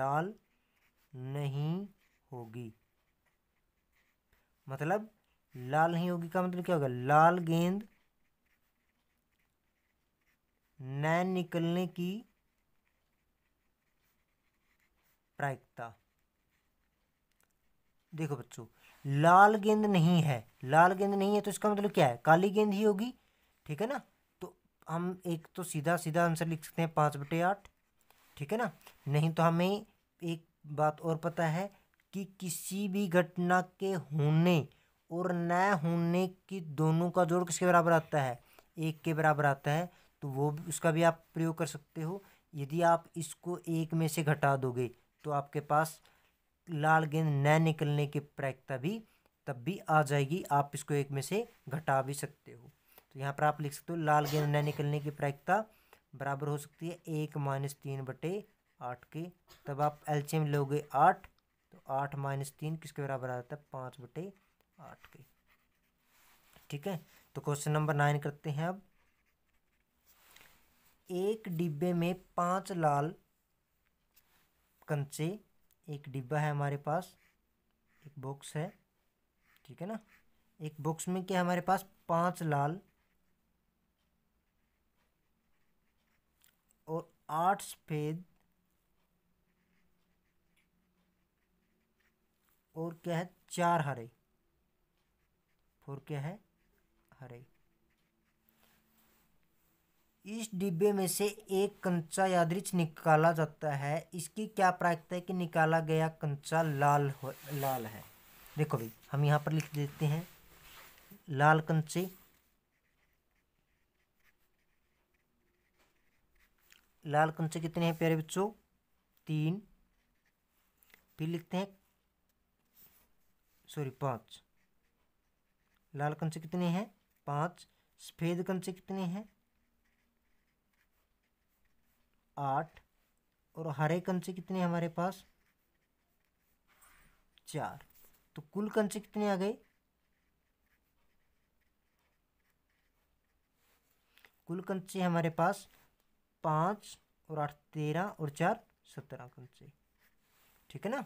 लाल नहीं होगी मतलब लाल नहीं होगी का मतलब क्या होगा लाल गेंद न निकलने की प्रायिकता देखो बच्चों लाल गेंद नहीं है लाल गेंद नहीं है तो इसका मतलब क्या है काली गेंद ही होगी ठीक है ना तो हम एक तो सीधा सीधा आंसर लिख सकते हैं पाँच बटे आठ ठीक है ना नहीं तो हमें एक बात और पता है कि किसी भी घटना के होने और न होने की दोनों का जोड़ किसके बराबर आता है एक के बराबर आता है तो वो उसका भी आप प्रयोग कर सकते हो यदि आप इसको एक में से घटा दोगे तो आपके पास लाल गेंद न निकलने की प्रायिकता भी तब भी आ जाएगी आप इसको एक में से घटा भी सकते हो तो यहाँ पर आप लिख सकते हो लाल गेंद न निकलने की प्रायिकता बराबर हो सकती है एक माइनस तीन बटे आठ के तब आप एलसीएम लोगे आठ तो आठ माइनस तीन किसके बराबर आ जाता है पाँच बटे आठ के ठीक है तो क्वेश्चन नंबर नाइन करते हैं अब एक डिब्बे में पाँच लाल कंचे एक डिब्बा है हमारे पास एक बॉक्स है ठीक है ना एक बॉक्स में क्या हमारे पास पांच लाल और आठ सफ़ेद और क्या है चार हरे और क्या है हरे इस डिब्बे में से एक कंचा यादृच निकाला जाता है इसकी क्या प्रायिकता है कि निकाला गया कंचा लाल हो लाल है देखो भाई हम यहाँ पर लिख देते हैं लाल कंचे लाल कंचे कितने हैं प्यारे बच्चों तीन फिर लिखते हैं सॉरी पाँच लाल कंचे कितने हैं पाँच सफ़ेद कंचे कितने हैं आठ और हरे कंचे कितने हमारे पास चार तो कुल कंचे कितने आ गए कुल कंचे हमारे पास पाँच और आठ तेरह और चार सत्रह कंचे ठीक है ना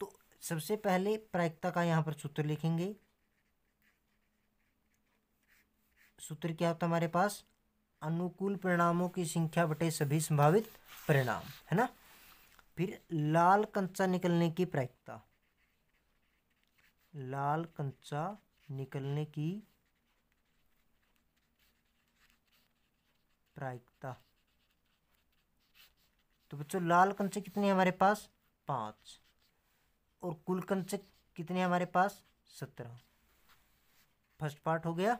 तो सबसे पहले प्रायिकता का यहाँ पर सूत्र लिखेंगे सूत्र क्या होता हमारे पास अनुकूल परिणामों की संख्या बटे सभी संभावित परिणाम है ना फिर लाल कंचा निकलने की प्रायिकता लाल कंचा निकलने की प्रायिकता तो बच्चों लाल कंचे कितने हमारे पास पांच और कुल कंचे कितने हमारे पास सत्रह फर्स्ट पार्ट हो गया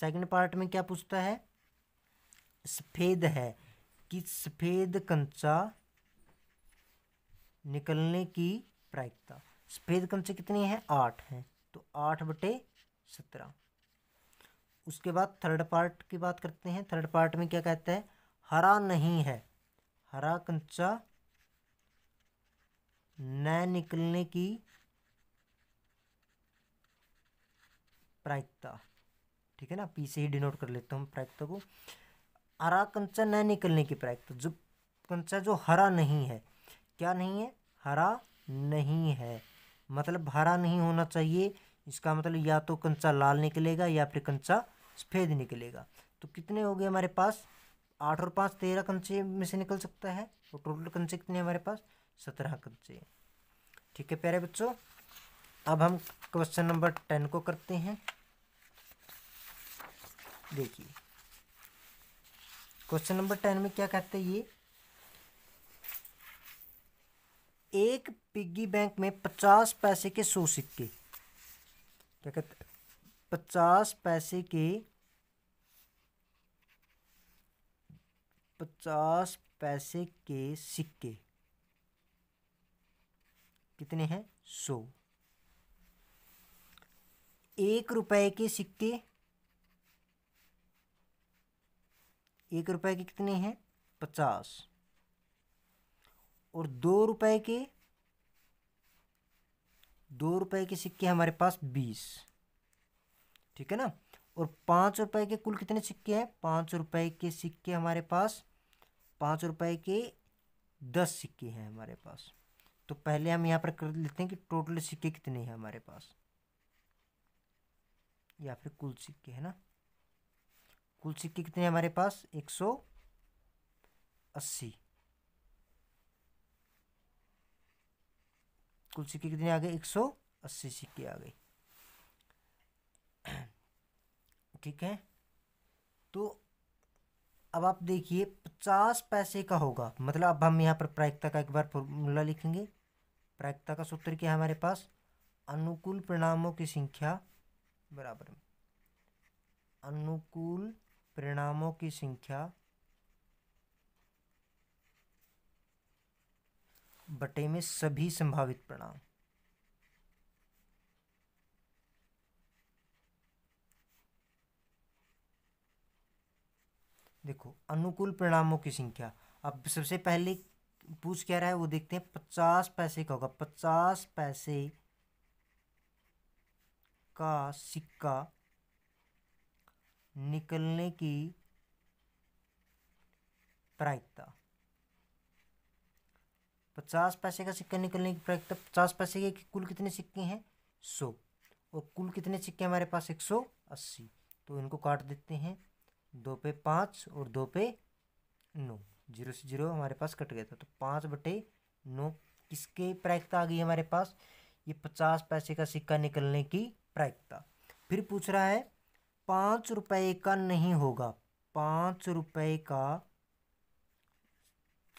सेकंड पार्ट में क्या पूछता है सफ़ेद है कि सफ़ेद कंचा निकलने की प्रायिकता सफ़ेद कंचे कितने हैं आठ हैं तो आठ बटे सत्रह उसके बाद थर्ड पार्ट की बात करते हैं थर्ड पार्ट में क्या कहते हैं हरा नहीं है हरा कंचा न निकलने की प्रायिकता ठीक है ना पी से ही डिनोट कर लेते हैं हम प्रायिकता को हरा कंचा न निकलने की प्रायिक तो जो कंचा जो हरा नहीं है क्या नहीं है हरा नहीं है मतलब हरा नहीं होना चाहिए इसका मतलब या तो कंचा लाल निकलेगा या फिर कंचा सफ़ेद निकलेगा तो कितने हो गए हमारे पास आठ और पाँच तेरह कंचे में से निकल सकता है और तो टोटल कंचे कितने हमारे पास सत्रह कंचे ठीक है प्यारे बच्चों अब हम क्वेश्चन नंबर टेन को करते हैं देखिए क्वेश्चन नंबर टेन में क्या कहते हैं ये एक पिग्गी बैंक में पचास पैसे के सौ सिक्के क्या कहते पचास पैसे के पचास पैसे के सिक्के कितने हैं सौ एक रुपए के सिक्के एक रुपए के कितने हैं पचास और दो रुपए के दो रुपए के सिक्के हमारे पास बीस ठीक है ना और पाँच रुपए के कुल कितने सिक्के हैं पाँच रुपए के सिक्के हमारे पास पाँच रुपए के दस सिक्के हैं हमारे पास तो पहले हम यहाँ पर कर लेते हैं कि टोटल सिक्के कितने हैं हमारे पास या फिर कुल सिक्के है ना कुल सिक्के कितने हमारे पास एक सौ अस्सी कुल सिक्के कितने आ गए एक सौ अस्सी सिक्के आ गए ठीक है तो अब आप देखिए पचास पैसे का होगा मतलब अब हम यहाँ पर प्रायिकता का एक बार फॉर्मूला लिखेंगे प्रायिकता का सूत्र क्या है हमारे पास अनुकूल परिणामों की संख्या बराबर अनुकूल परिणामों की संख्या बटे में सभी संभावित परिणाम देखो अनुकूल परिणामों की संख्या अब सबसे पहले पूछ क्या रहा है वो देखते हैं पचास पैसे का होगा पचास पैसे का सिक्का निकलने की प्रायिकता पचास पैसे का सिक्का निकलने की प्रायिकता पचास पैसे के कुल कितने सिक्के हैं सौ और कुल कितने सिक्के हमारे पास एक सौ अस्सी तो इनको काट देते हैं दो पे पाँच और दो पे नौ जीरो से जीरो हमारे पास कट गया था तो पाँच बटे नौ किसके प्रायिकता आ गई हमारे पास ये पचास पैसे का सिक्का निकलने की प्रायिकता फिर पूछ रहा है पाँच रुपये का नहीं होगा पाँच रुपये का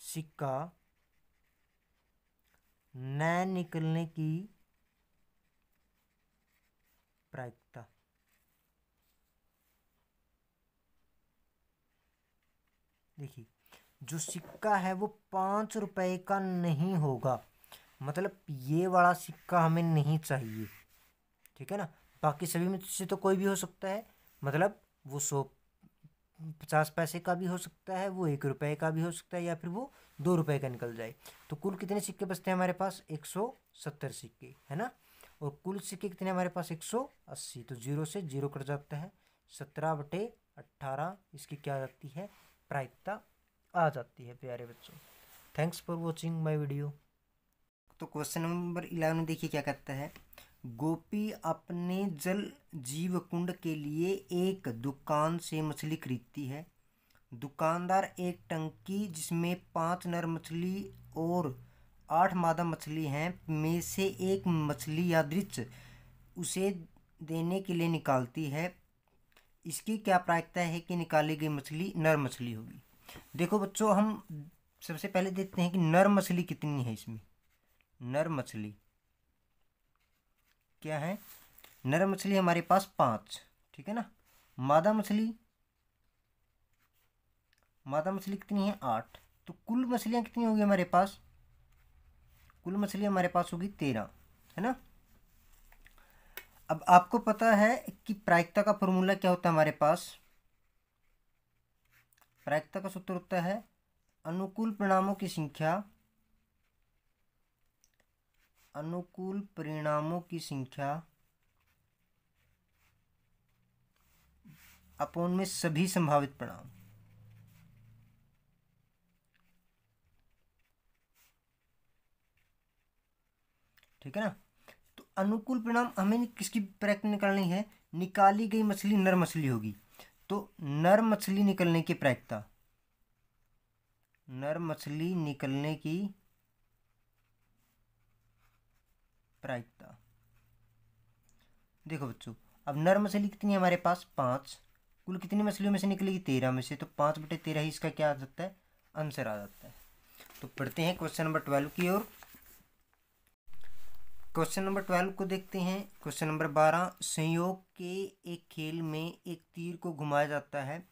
सिक्का न निकलने की प्रायिकता देखिए जो सिक्का है वो पाँच रुपये का नहीं होगा मतलब ये वाला सिक्का हमें नहीं चाहिए ठीक है ना बाकी सभी में से तो कोई भी हो सकता है मतलब वो सौ पचास पैसे का भी हो सकता है वो एक रुपये का भी हो सकता है या फिर वो दो रुपये का निकल जाए तो कुल कितने सिक्के बचते हैं हमारे पास एक सौ सत्तर सिक्के है ना और कुल सिक्के कितने हमारे पास एक सौ अस्सी तो जीरो से जीरो कट जाता है सत्रह बटे अट्ठारह इसकी क्या आ जाती है प्रायिकता आ जाती है प्यारे बच्चों thanks for watching my video तो क्वेश्चन नंबर इलेवन देखिए क्या कहता है गोपी अपने जल जीव कुंड के लिए एक दुकान से मछली खरीदती है दुकानदार एक टंकी जिसमें पांच नर मछली और आठ मादा मछली हैं में से एक मछली यादृच उसे देने के लिए निकालती है इसकी क्या प्रायिकता है कि निकाली गई मछली नर मछली होगी देखो बच्चों हम सबसे पहले देखते हैं कि नर मछली कितनी है इसमें नर मछली क्या है नर मछली हमारे पास पाँच ठीक है ना मादा मछली मादा मछली कितनी है आठ तो कुल मछलियाँ कितनी होगी हमारे पास कुल मछली हमारे पास होगी तेरह है ना अब आपको पता है कि प्रायिकता का फॉर्मूला क्या होता है हमारे पास प्रायिकता का सूत्र होता है अनुकूल परिणामों की संख्या अनुकूल परिणामों की संख्या अपोन में सभी संभावित परिणाम ठीक है ना तो अनुकूल परिणाम हमें किसकी प्रैक्ट निकालनी है निकाली गई मछली नर मछली होगी तो नर मछली निकलने की प्रैक्ता नर मछली निकलने की प्रायिकता देखो बच्चों अब नर मछली कितनी है हमारे पास पाँच कुल कितनी मछलियों में से निकलेगी तेरह में से तो पाँच बटे तेरह ही इसका क्या आ जाता है आंसर आ जाता है तो पढ़ते हैं क्वेश्चन नंबर ट्वेल्व की ओर क्वेश्चन नंबर ट्वेल्व को देखते हैं क्वेश्चन नंबर बारह संयोग के एक खेल में एक तीर को घुमाया जाता है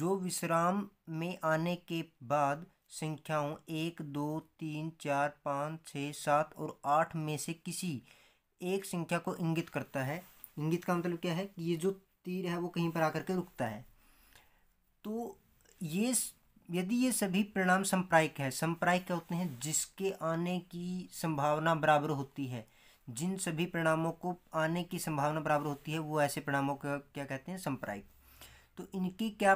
जो विश्राम में आने के बाद संख्याओं एक दो तीन चार पाँच छः सात और आठ में से किसी एक संख्या को इंगित करता है इंगित का मतलब क्या है कि ये जो तीर है वो कहीं पर आकर के रुकता है तो ये यदि ये सभी परिणाम संप्रायिक है संप्रायिक क्या होते हैं जिसके आने की संभावना बराबर होती है जिन सभी परिणामों को आने की संभावना बराबर होती है वो ऐसे परिणामों का क्या कहते हैं संप्रायिक तो इनकी क्या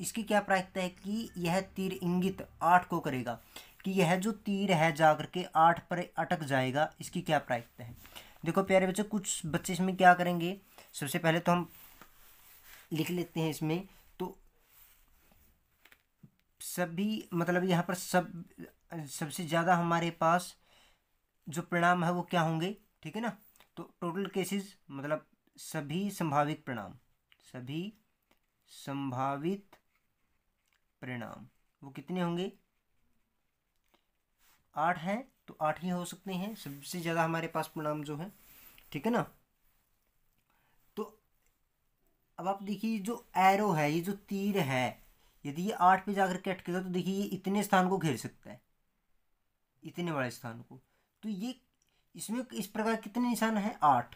इसकी क्या प्रायिकता है कि यह तीर इंगित आठ को करेगा कि यह जो तीर है जाकर के आठ पर अटक जाएगा इसकी क्या प्रायिकता है देखो प्यारे बच्चे कुछ बच्चे इसमें क्या करेंगे सबसे पहले तो हम लिख लेते हैं इसमें तो सभी मतलब यहाँ पर सब सबसे ज़्यादा हमारे पास जो परिणाम है वो क्या होंगे ठीक है ना तो टोटल केसेस मतलब सभी संभावित परिणाम सभी संभावित परिणाम वो कितने होंगे आठ हैं तो आठ ही हो सकते हैं सबसे ज़्यादा हमारे पास परिणाम जो है ठीक है ना तो अब आप देखिए जो एरो है ये जो तीर है यदि ये आठ पे जाकर के अटकेगा तो देखिए ये इतने स्थान को घेर सकता है इतने बड़े स्थान को तो ये इसमें इस प्रकार कितने निशान हैं आठ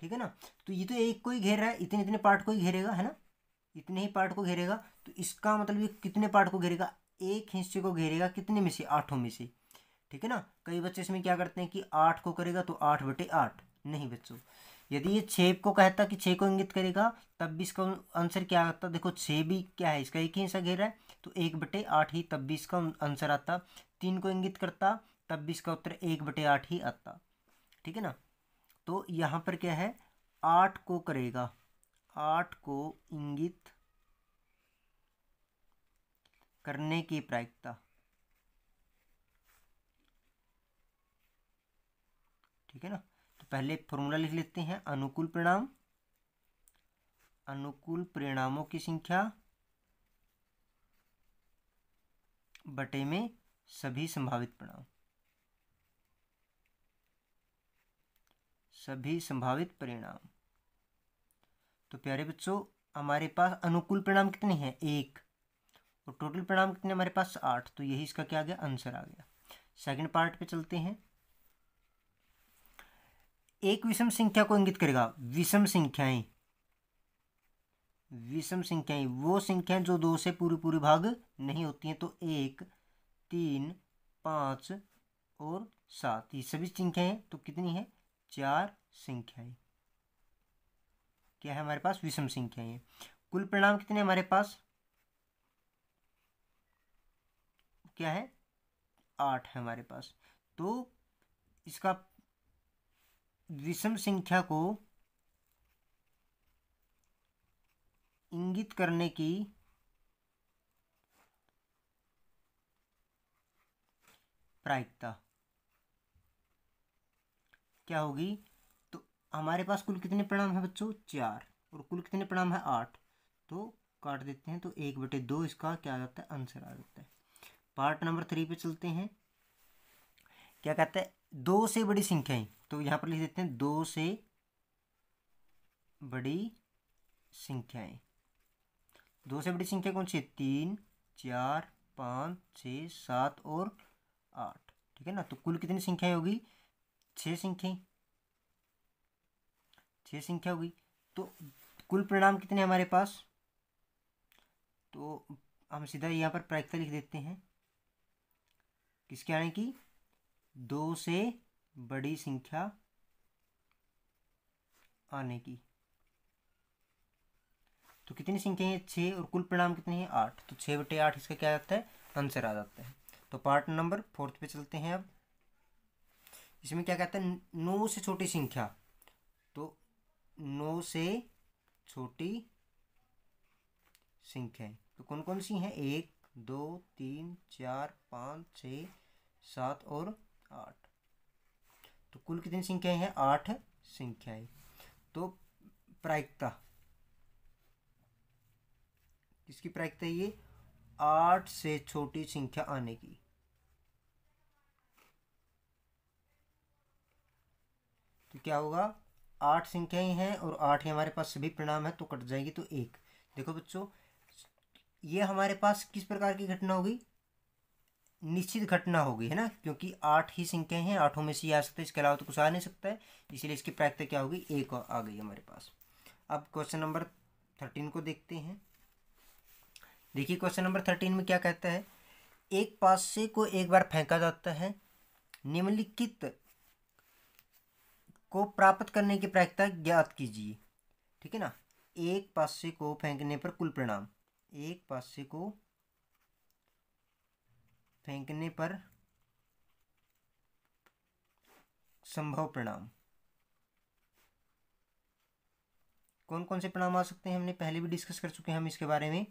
ठीक है ना तो ये तो एक को ही घेर रहा है इतने इतने पार्ट को ही घेरेगा है ना इतने ही पार्ट को घेरेगा तो इसका मतलब ये कितने पार्ट को घेरेगा एक हिस्से को घेरेगा कितने में से आठों में से ठीक है ना कई बच्चे इसमें क्या करते हैं कि आठ को करेगा तो आठ बटे आठ नहीं बच्चों यदि ये छः को कहता कि छः को इंगित करेगा तब भी इसका आंसर क्या आता देखो छः भी क्या है इसका एक ही हिस्सा घेरा है तो एक बटे आठ ही तब भी इसका आंसर आता तीन को इंगित करता तब भी इसका उत्तर एक बटे आठ ही आता ठीक है ना तो यहाँ पर क्या है आठ को करेगा आठ को इंगित करने की प्रायिकता ठीक है ना तो पहले फॉर्मूला लिख लेते हैं अनुकूल परिणाम अनुकूल परिणामों की संख्या बटे में सभी संभावित परिणाम सभी संभावित परिणाम तो प्यारे बच्चों हमारे पास अनुकूल परिणाम कितने हैं एक और टोटल परिणाम कितने हमारे पास आठ तो यही इसका क्या आ गया आंसर आ गया सेकंड पार्ट पे चलते हैं एक विषम संख्या को इंगित करेगा विषम संख्याएं विषम संख्याएं वो संख्याएं जो दो से पूरी पूरी भाग नहीं होती हैं तो एक तीन पाँच और सात ये सभी संख्याएं तो कितनी है चार संख्याएं क्या है हमारे पास विषम संख्या है कुल परिणाम कितने हमारे पास क्या है आठ है हमारे पास तो इसका विषम संख्या को इंगित करने की प्रायिकता क्या होगी हमारे पास कुल कितने परिणाम है बच्चों चार और कुल कितने परिणाम है आठ तो काट देते हैं तो एक बटे दो इसका क्या आ जाता है आंसर आ जाता है पार्ट नंबर थ्री पे चलते हैं क्या कहता है दो से बड़ी संख्याएं तो यहाँ पर लिख देते हैं दो से बड़ी संख्याएं दो से बड़ी संख्या कौन सी है तीन चार पाँच छ सात और आठ ठीक है ना तो कुल कितनी संख्याएं होगी छह संख्याएं छह संख्या हुई तो कुल परिणाम कितने हमारे पास तो हम सीधा यहाँ पर प्रायिकता लिख देते हैं किसके आने की दो से बड़ी संख्या आने की तो कितनी संख्या है छः और कुल परिणाम कितने हैं आठ तो छः बटे आठ इसका क्या जाता है आंसर आ जाता है तो पार्ट नंबर फोर्थ पे चलते हैं अब इसमें क्या कहता है नौ से छोटी संख्या नौ से छोटी संख्याएं तो कौन कौन सी हैं एक दो तीन चार पाँच छ सात और आठ तो कुल कितनी संख्याएं हैं आठ संख्याएं तो प्रायिकता किसकी प्रायिकता ये आठ से छोटी संख्या आने की तो क्या होगा आठ संख्याएं हैं और आठ ही हमारे पास सभी परिणाम है तो कट जाएगी तो एक देखो बच्चों ये हमारे पास किस प्रकार की घटना होगी निश्चित घटना होगी है ना क्योंकि आठ ही संख्याएं हैं आठों में से ही आ सकता है इसके अलावा तो कुछ आ नहीं सकता है इसलिए इसकी प्रायिकता क्या होगी एक आ गई हमारे पास अब क्वेश्चन नंबर थर्टीन को देखते हैं देखिए क्वेश्चन नंबर थर्टीन में क्या कहता है एक पास से को एक बार फेंका जाता है निम्नलिखित को प्राप्त करने की प्रायिकता ज्ञात कीजिए ठीक है ना एक पासे को फेंकने पर कुल परिणाम एक पासे को फेंकने पर संभव परिणाम कौन कौन से परिणाम आ सकते हैं हमने पहले भी डिस्कस कर चुके हैं हम इसके बारे में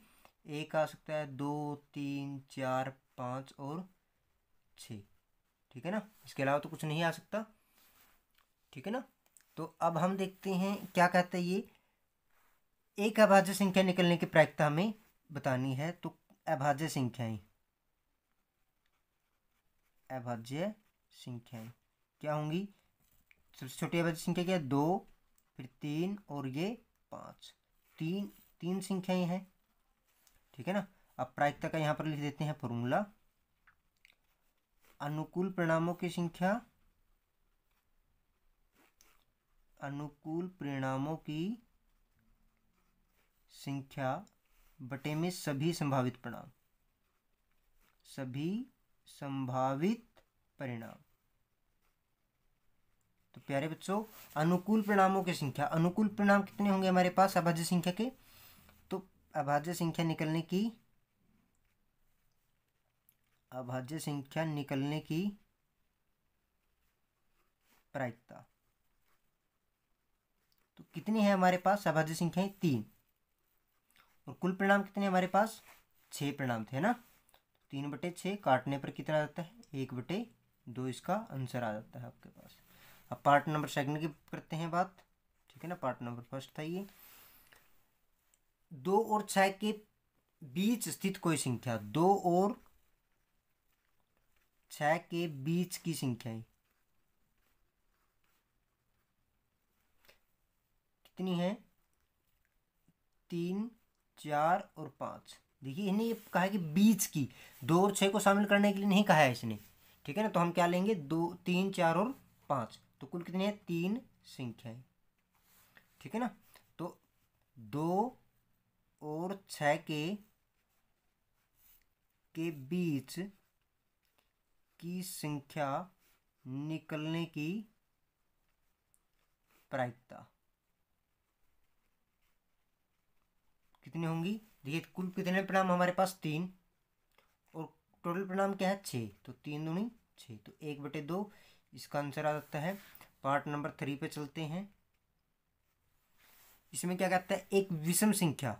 एक आ सकता है दो तीन चार पाँच और छ ठीक है ना इसके अलावा तो कुछ नहीं आ सकता ठीक है ना तो अब हम देखते हैं क्या कहता है ये एक अभाज्य संख्या निकलने की प्रायिकता हमें बतानी है तो अभाज्य संख्याएं अभाज्य संख्याएं क्या होंगी सबसे छोटी अभाज्य संख्या क्या है दो फिर तीन और ये पाँच तीन तीन संख्याएं हैं ठीक है ना अब प्रायिकता का यहाँ पर लिख देते हैं फॉर्मूला अनुकूल परिणामों की संख्या अनुकूल परिणामों की संख्या बटे में सभी संभावित परिणाम सभी संभावित परिणाम तो प्यारे बच्चों अनुकूल परिणामों की संख्या अनुकूल परिणाम कितने होंगे हमारे पास अभाज्य संख्या के तो अभाज्य संख्या निकलने की अभाज्य संख्या निकलने की प्रायिकता कितनी है हमारे पास अभाज्य संख्याएं तीन और कुल परिणाम कितने हमारे पास छः परिणाम थे ना तीन बटे छः काटने पर कितना आता है एक बटे दो इसका आंसर आ जाता है आपके पास अब पार्ट नंबर सेकंड की करते हैं बात ठीक है ना पार्ट नंबर फर्स्ट था ये दो और छ के बीच स्थित कोई संख्या दो और छ के बीच की संख्याएं कितनी है तीन चार और पाँच देखिए इन्हें कहा है कि बीच की दो और छः को शामिल करने के लिए नहीं कहा है इसने ठीक है ना तो हम क्या लेंगे दो तीन चार और पाँच तो कुल कितनी है तीन संख्याएं ठीक है ना तो दो और छ के के बीच की संख्या निकलने की प्रायिकता कितनी होंगी देखिए कुल कितने प्रणाम हमारे पास तीन और टोटल प्रणाम क्या है छः तो तीन दूनी छः तो एक बटे दो इसका आंसर आ जाता है पार्ट नंबर थ्री पे चलते हैं इसमें क्या कहता है एक विषम संख्या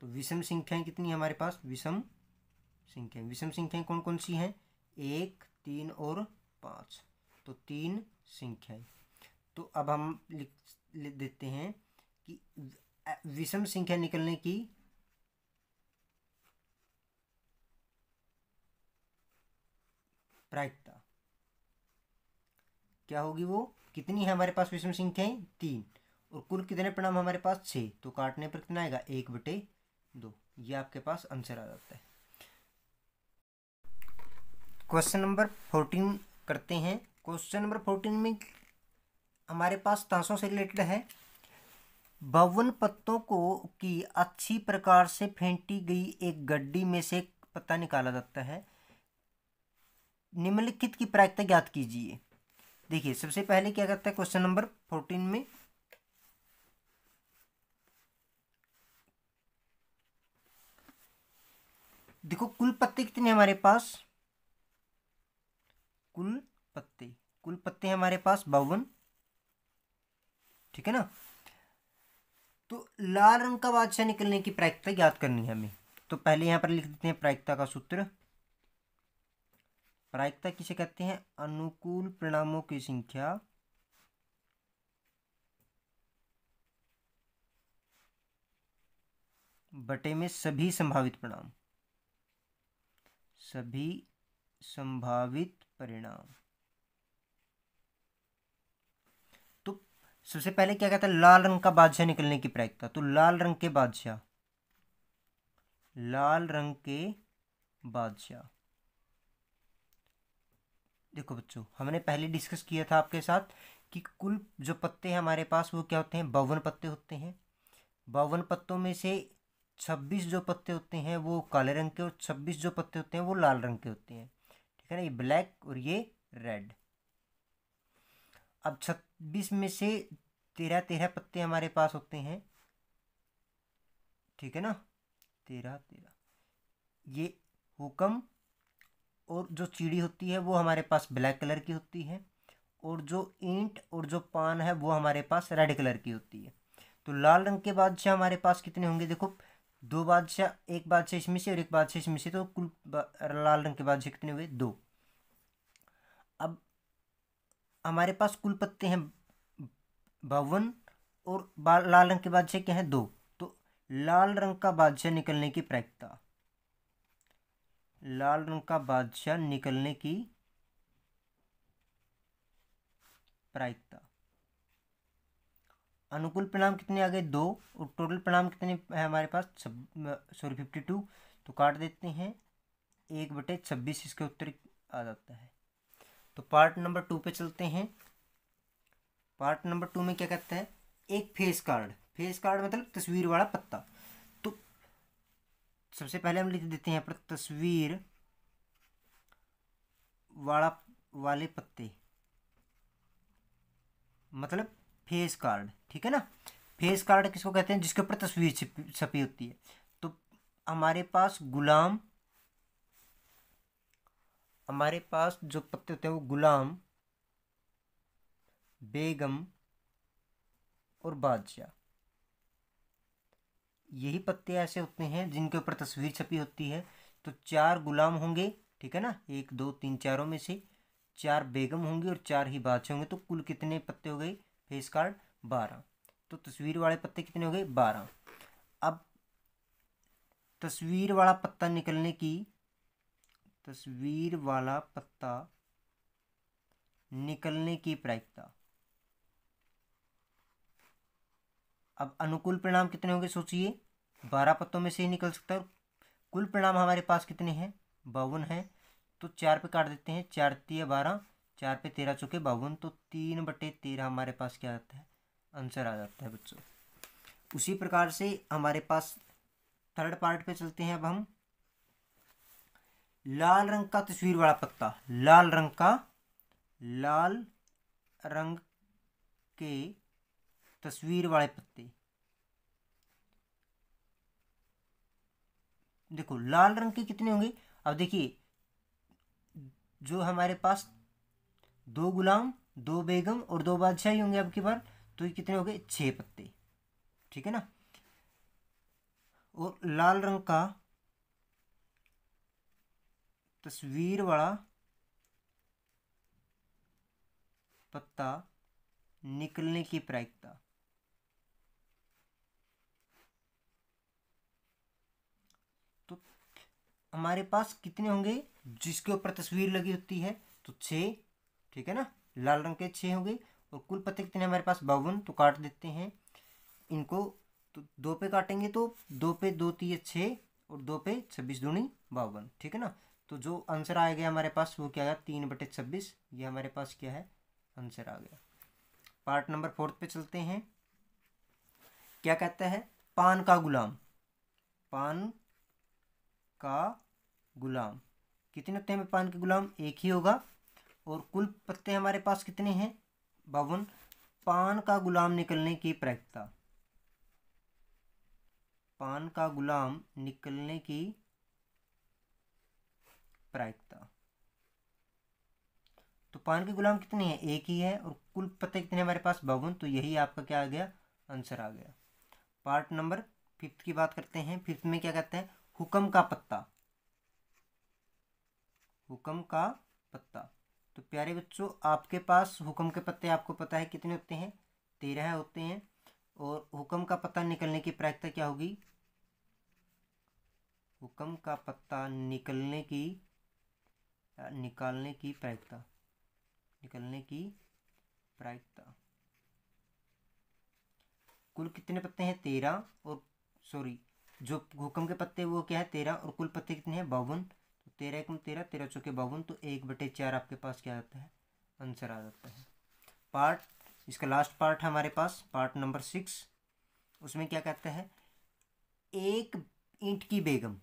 तो विषम संख्याएं कितनी हमारे पास विषम संख्या विषम संख्याएं कौन कौन सी हैं एक तीन और पाँच तो तीन संख्याएं तो अब हम लिख देते हैं कि विषम संख्या निकलने की प्रायिकता क्या होगी वो कितनी है हमारे पास विषम संख्याएं तीन और कुल कितने परिणाम हमारे पास छः तो काटने पर कितना आएगा एक बटे दो ये आपके पास आंसर आ जाता है क्वेश्चन नंबर फोर्टीन करते हैं क्वेश्चन नंबर फोर्टीन में हमारे पास तांसों से रिलेटेड है बावन पत्तों को की अच्छी प्रकार से फेंटी गई एक गड्डी में से पत्ता निकाला जाता है निम्नलिखित की प्रायिकता ज्ञात कीजिए देखिए सबसे पहले क्या करता है क्वेश्चन नंबर फोर्टीन में देखो कुल पत्ते कितने हमारे पास कुल पत्ते कुल पत्ते हमारे पास बावन ठीक है ना तो लाल रंग का बादशाह निकलने की प्रायिकता याद करनी है हमें तो पहले यहाँ पर लिख देते हैं प्रायिकता का सूत्र प्रायिकता किसे कहते हैं अनुकूल परिणामों की संख्या बटे में सभी संभावित परिणाम सभी संभावित परिणाम सबसे पहले क्या कहता है लाल रंग का बादशाह निकलने की प्रायिकता तो लाल रंग के बादशाह लाल रंग के बादशाह देखो बच्चों हमने पहले डिस्कस किया था आपके साथ कि कुल जो पत्ते हैं हमारे पास वो क्या होते हैं बावन पत्ते होते हैं बावन पत्तों में से छब्बीस जो पत्ते होते हैं वो काले रंग के और छब्बीस जो पत्ते होते हैं वो लाल रंग के होते हैं ठीक है ना ये ब्लैक और ये रेड अब छब्बीस में से तेरह तेरह पत्ते हमारे पास होते हैं ठीक है ना तेरह तेरह ये हुक्म और जो चिड़ी होती है वो हमारे पास ब्लैक कलर की होती है और जो ईंट और जो पान है वो हमारे पास रेड कलर की होती है तो लाल रंग के बादशाह हमारे पास कितने होंगे देखो दो बादशाह एक बादशाह इसमें से और एक बादशाह इसमें से तो कुल लाल रंग के बादशाह कितने हुए दो अब हमारे पास कुल पत्ते हैं बावन और लाल रंग के बादशाह क्या है दो तो लाल रंग का बादशाह निकलने की प्रायिकता लाल रंग का बादशाह निकलने की प्रायिकता अनुकूल परिणाम कितने आ गए दो और टोटल परिणाम कितने है हमारे पास सॉरी फिफ्टी टू तो काट देते हैं एक बटे छब्बीस इसके उत्तर आ जाता है तो पार्ट नंबर टू पे चलते हैं पार्ट नंबर टू में क्या कहता है एक फेस कार्ड फेस कार्ड मतलब तस्वीर वाला पत्ता तो सबसे पहले हम लिख देते हैं अपना तस्वीर वाला वाले पत्ते मतलब फेस कार्ड ठीक है ना फेस कार्ड किसको कहते हैं जिसके ऊपर तस्वीर छपी होती है तो हमारे पास गुलाम हमारे पास जो पत्ते होते हैं वो गुलाम बेगम और बादशाह यही पत्ते ऐसे होते हैं जिनके ऊपर तस्वीर छपी होती है तो चार गुलाम होंगे ठीक है ना एक दो तीन चारों में से चार बेगम होंगे और चार ही बादशाह होंगे तो कुल कितने पत्ते हो गए फेस कार्ड बारह तो तस्वीर वाले पत्ते कितने हो गए बारह अब तस्वीर वाला पत्ता निकलने की तस्वीर वाला पत्ता निकलने की प्रायिकता अब अनुकूल परिणाम कितने होंगे सोचिए बारह पत्तों में से ही निकल सकता है कुल परिणाम हमारे पास कितने हैं बावन हैं तो चार पे काट देते हैं चार तीय बारह चार पे तेरह चौके बावन तो तीन बटे तेरह हमारे पास क्या आता है आंसर आ जाता है बच्चों उसी प्रकार से हमारे पास थर्ड पार्ट पे चलते हैं अब हम लाल रंग का तस्वीर वाला पत्ता लाल रंग का लाल रंग के तस्वीर वाले पत्ते देखो लाल रंग के कितने होंगे अब देखिए जो हमारे पास दो गुलाम दो बेगम और दो बादशाह होंगे अब की बार तो ये कितने हो गए छः पत्ते ठीक है ना और लाल रंग का तस्वीर वाला पत्ता निकलने की प्रायिकता तो हमारे पास कितने होंगे जिसके ऊपर तस्वीर लगी होती है तो छे ठीक है ना लाल रंग के छः होंगे और कुल पत्ते कितने हमारे पास बावन तो काट देते हैं इनको तो दो पे काटेंगे तो दो पे दो तीय छः और दो पे छब्बीस दूनी बावन ठीक है ना तो जो आंसर आ गया हमारे पास वो क्या गया तीन बटे छब्बीस ये हमारे पास क्या है आंसर आ गया पार्ट नंबर फोर्थ पे चलते हैं क्या कहता है पान का गुलाम पान का गुलाम कितने होते हैं पान के गुलाम एक ही होगा और कुल पत्ते हमारे पास कितने हैं बावन पान का गुलाम निकलने की प्रैक्ता पान का गुलाम निकलने की प्रायिकता तो पान के गुलाम कितने हैं एक ही है और कुल पत्ते कितने हमारे पास बावन तो यही आपका क्या आ गया आंसर आ गया पार्ट नंबर फिफ्थ की बात करते हैं फिफ्थ में क्या कहते हैं हुक्म का पत्ता हुक्म का पत्ता तो प्यारे बच्चों आपके पास हुक्म के पत्ते आपको पता है कितने होते हैं तेरह है होते हैं और हुक्म का पत्ता निकलने की प्रायिकता क्या होगी हुक्म का पत्ता निकलने की निकालने की प्रायिकता निकलने की प्रायिकता कुल कितने पत्ते हैं तेरह और सॉरी जो भूकंप के पत्ते वो क्या है तेरह और कुल पत्ते कितने हैं बावन तो तेरह एकम तेरह तेरह चौके बावन तो एक बटे चार आपके पास क्या आता है आंसर आ जाता है पार्ट इसका लास्ट पार्ट है हमारे पास पार्ट नंबर सिक्स उसमें क्या कहता है एक ईंट की बेगम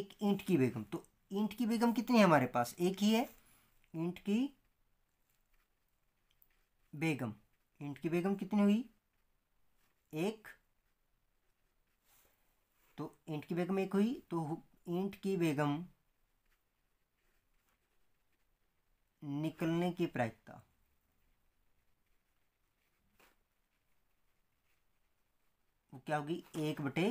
एक ईंट की बेगम तो इंट की बेगम कितनी है हमारे पास एक ही है इंट की बेगम इंट की बेगम कितनी हुई एक तो इंट की बेगम एक हुई तो इंट की बेगम निकलने की प्रायिकता वो क्या होगी एक बटे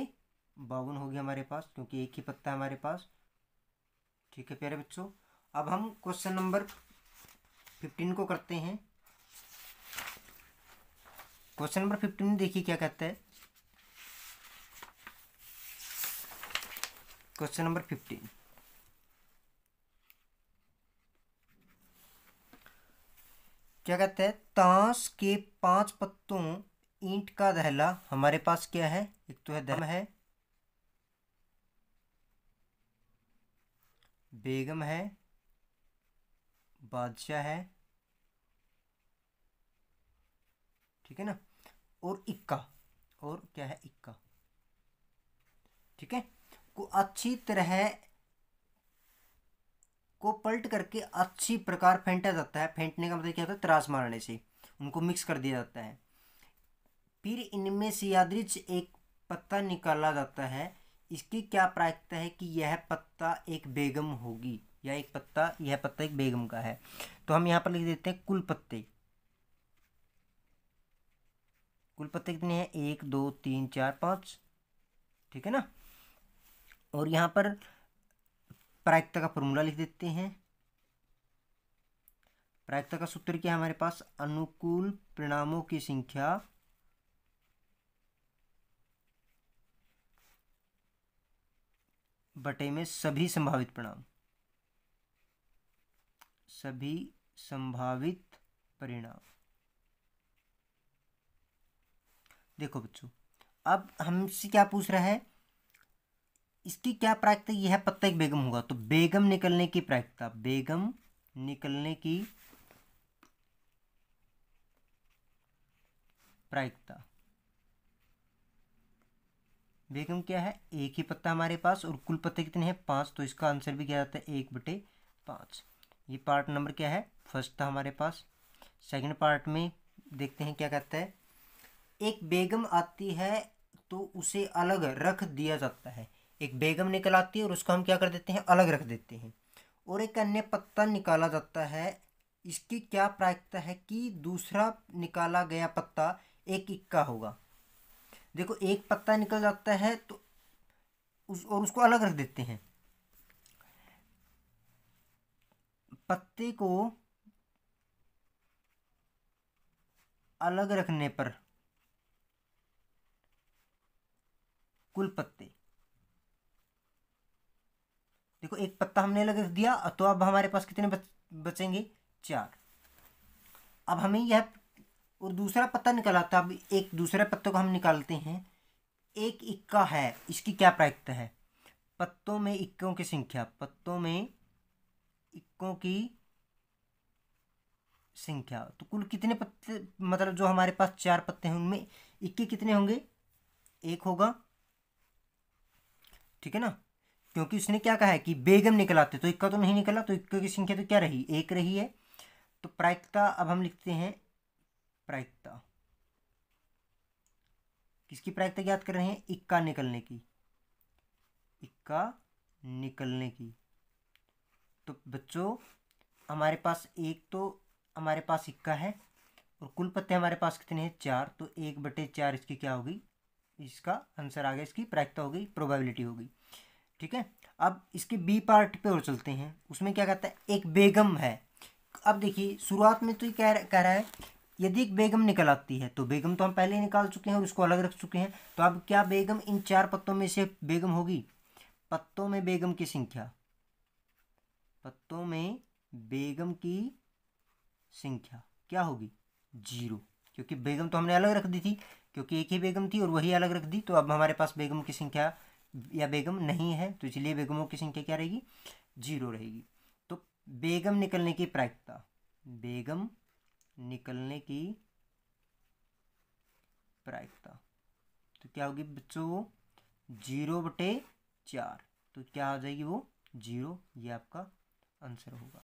बावन होगी हमारे पास क्योंकि एक ही पत्ता है हमारे पास ठीक है प्यारे बच्चों अब हम क्वेश्चन नंबर फिफ्टीन को करते हैं क्वेश्चन नंबर फिफ्टीन देखिए क्या कहता है क्वेश्चन नंबर फिफ्टीन क्या कहते हैं ताश के पांच पत्तों ईंट का दहला हमारे पास क्या है एक तो है दहला है बेगम है बादशाह है ठीक है ना और इक्का और क्या है इक्का ठीक है को अच्छी तरह को पलट करके अच्छी प्रकार फेंटा जाता है फेंटने का मतलब क्या होता है त्रास मारने से उनको मिक्स कर दिया जाता है फिर इनमें से यादृच एक पत्ता निकाला जाता है इसकी क्या प्रायिकता है कि यह पत्ता एक बेगम होगी या एक पत्ता यह पत्ता एक बेगम का है तो हम यहाँ पर लिख देते हैं कुल पत्ते कुल पत्ते कितने हैं एक दो तीन चार पाँच ठीक है ना और यहाँ पर प्रायिकता का फॉर्मूला लिख देते हैं प्रायिकता का सूत्र क्या है हमारे पास अनुकूल परिणामों की संख्या बटे में सभी संभावित परिणाम सभी संभावित परिणाम देखो बच्चों अब हमसे क्या पूछ रहा है इसकी क्या प्राकृतिक यह पत्ता एक बेगम होगा तो बेगम निकलने की प्राकृतिकता बेगम निकलने की प्रायिकता बेगम क्या है एक ही पत्ता हमारे पास और कुल पत्ते कितने हैं पाँच तो इसका आंसर भी क्या जाता है एक बटे पाँच ये पार्ट नंबर क्या है फर्स्ट था हमारे पास सेकंड पार्ट में देखते हैं क्या कहता है एक बेगम आती है तो उसे अलग रख दिया जाता है एक बेगम निकल आती है और उसको हम क्या कर देते हैं अलग रख देते हैं और एक अन्य पत्ता निकाला जाता है इसकी क्या प्रायिकता है कि दूसरा निकाला गया पत्ता एक इक्का होगा देखो एक पत्ता निकल जाता है तो उस और उसको अलग रख देते हैं पत्ते को अलग रखने पर कुल पत्ते देखो एक पत्ता हमने अलग रख दिया तो अब हमारे पास कितने बच, बचेंगे चार अब हमें यह और दूसरा पत्ता आता है अब एक दूसरे पत्ते को हम निकालते हैं एक इक्का है इसकी क्या प्रायिकता है पत्तों में इक्कों की संख्या पत्तों में इक्कों की संख्या तो कुल कितने पत्ते मतलब जो हमारे पास चार पत्ते हैं उनमें इक्के कितने होंगे एक होगा ठीक है ना क्योंकि उसने क्या कहा है कि बेगम निकलाते तो इक्का तो नहीं निकला तो इक्के की संख्या तो क्या रही एक रही है तो प्रायिकता अब हम लिखते हैं प्रायिकता किसकी प्रायिकता ज्ञात कर रहे हैं इक्का निकलने की इक्का निकलने की तो बच्चों हमारे पास एक तो हमारे पास इक्का है और कुल पत्ते हमारे पास कितने हैं चार तो एक बटे चार इसकी क्या होगी इसका आंसर आ गया इसकी प्रायिकता होगी प्रोबेबिलिटी होगी ठीक है अब इसके बी पार्ट पे और चलते हैं उसमें क्या कहता है एक बेगम है अब देखिए शुरुआत में तो ये कह रहा है यदि एक बेगम निकल आती है तो बेगम तो हम पहले ही निकाल चुके हैं और उसको अलग रख चुके हैं तो अब क्या बेगम इन चार पत्तों में से बेगम होगी पत्तों में बेगम की संख्या पत्तों में बेगम की संख्या क्या होगी जीरो क्योंकि बेगम तो हमने अलग रख दी थी क्योंकि एक ही बेगम थी और वही अलग रख दी तो अब हमारे पास बेगम की संख्या या बेगम नहीं है तो इसलिए बेगमों की संख्या क्या रहेगी जीरो रहेगी तो बेगम निकलने की प्रायिकता बेगम निकलने की प्रायिकता तो क्या होगी बच्चों वो जीरो बटे चार तो क्या हो जाएगी वो जीरो ये आपका आंसर होगा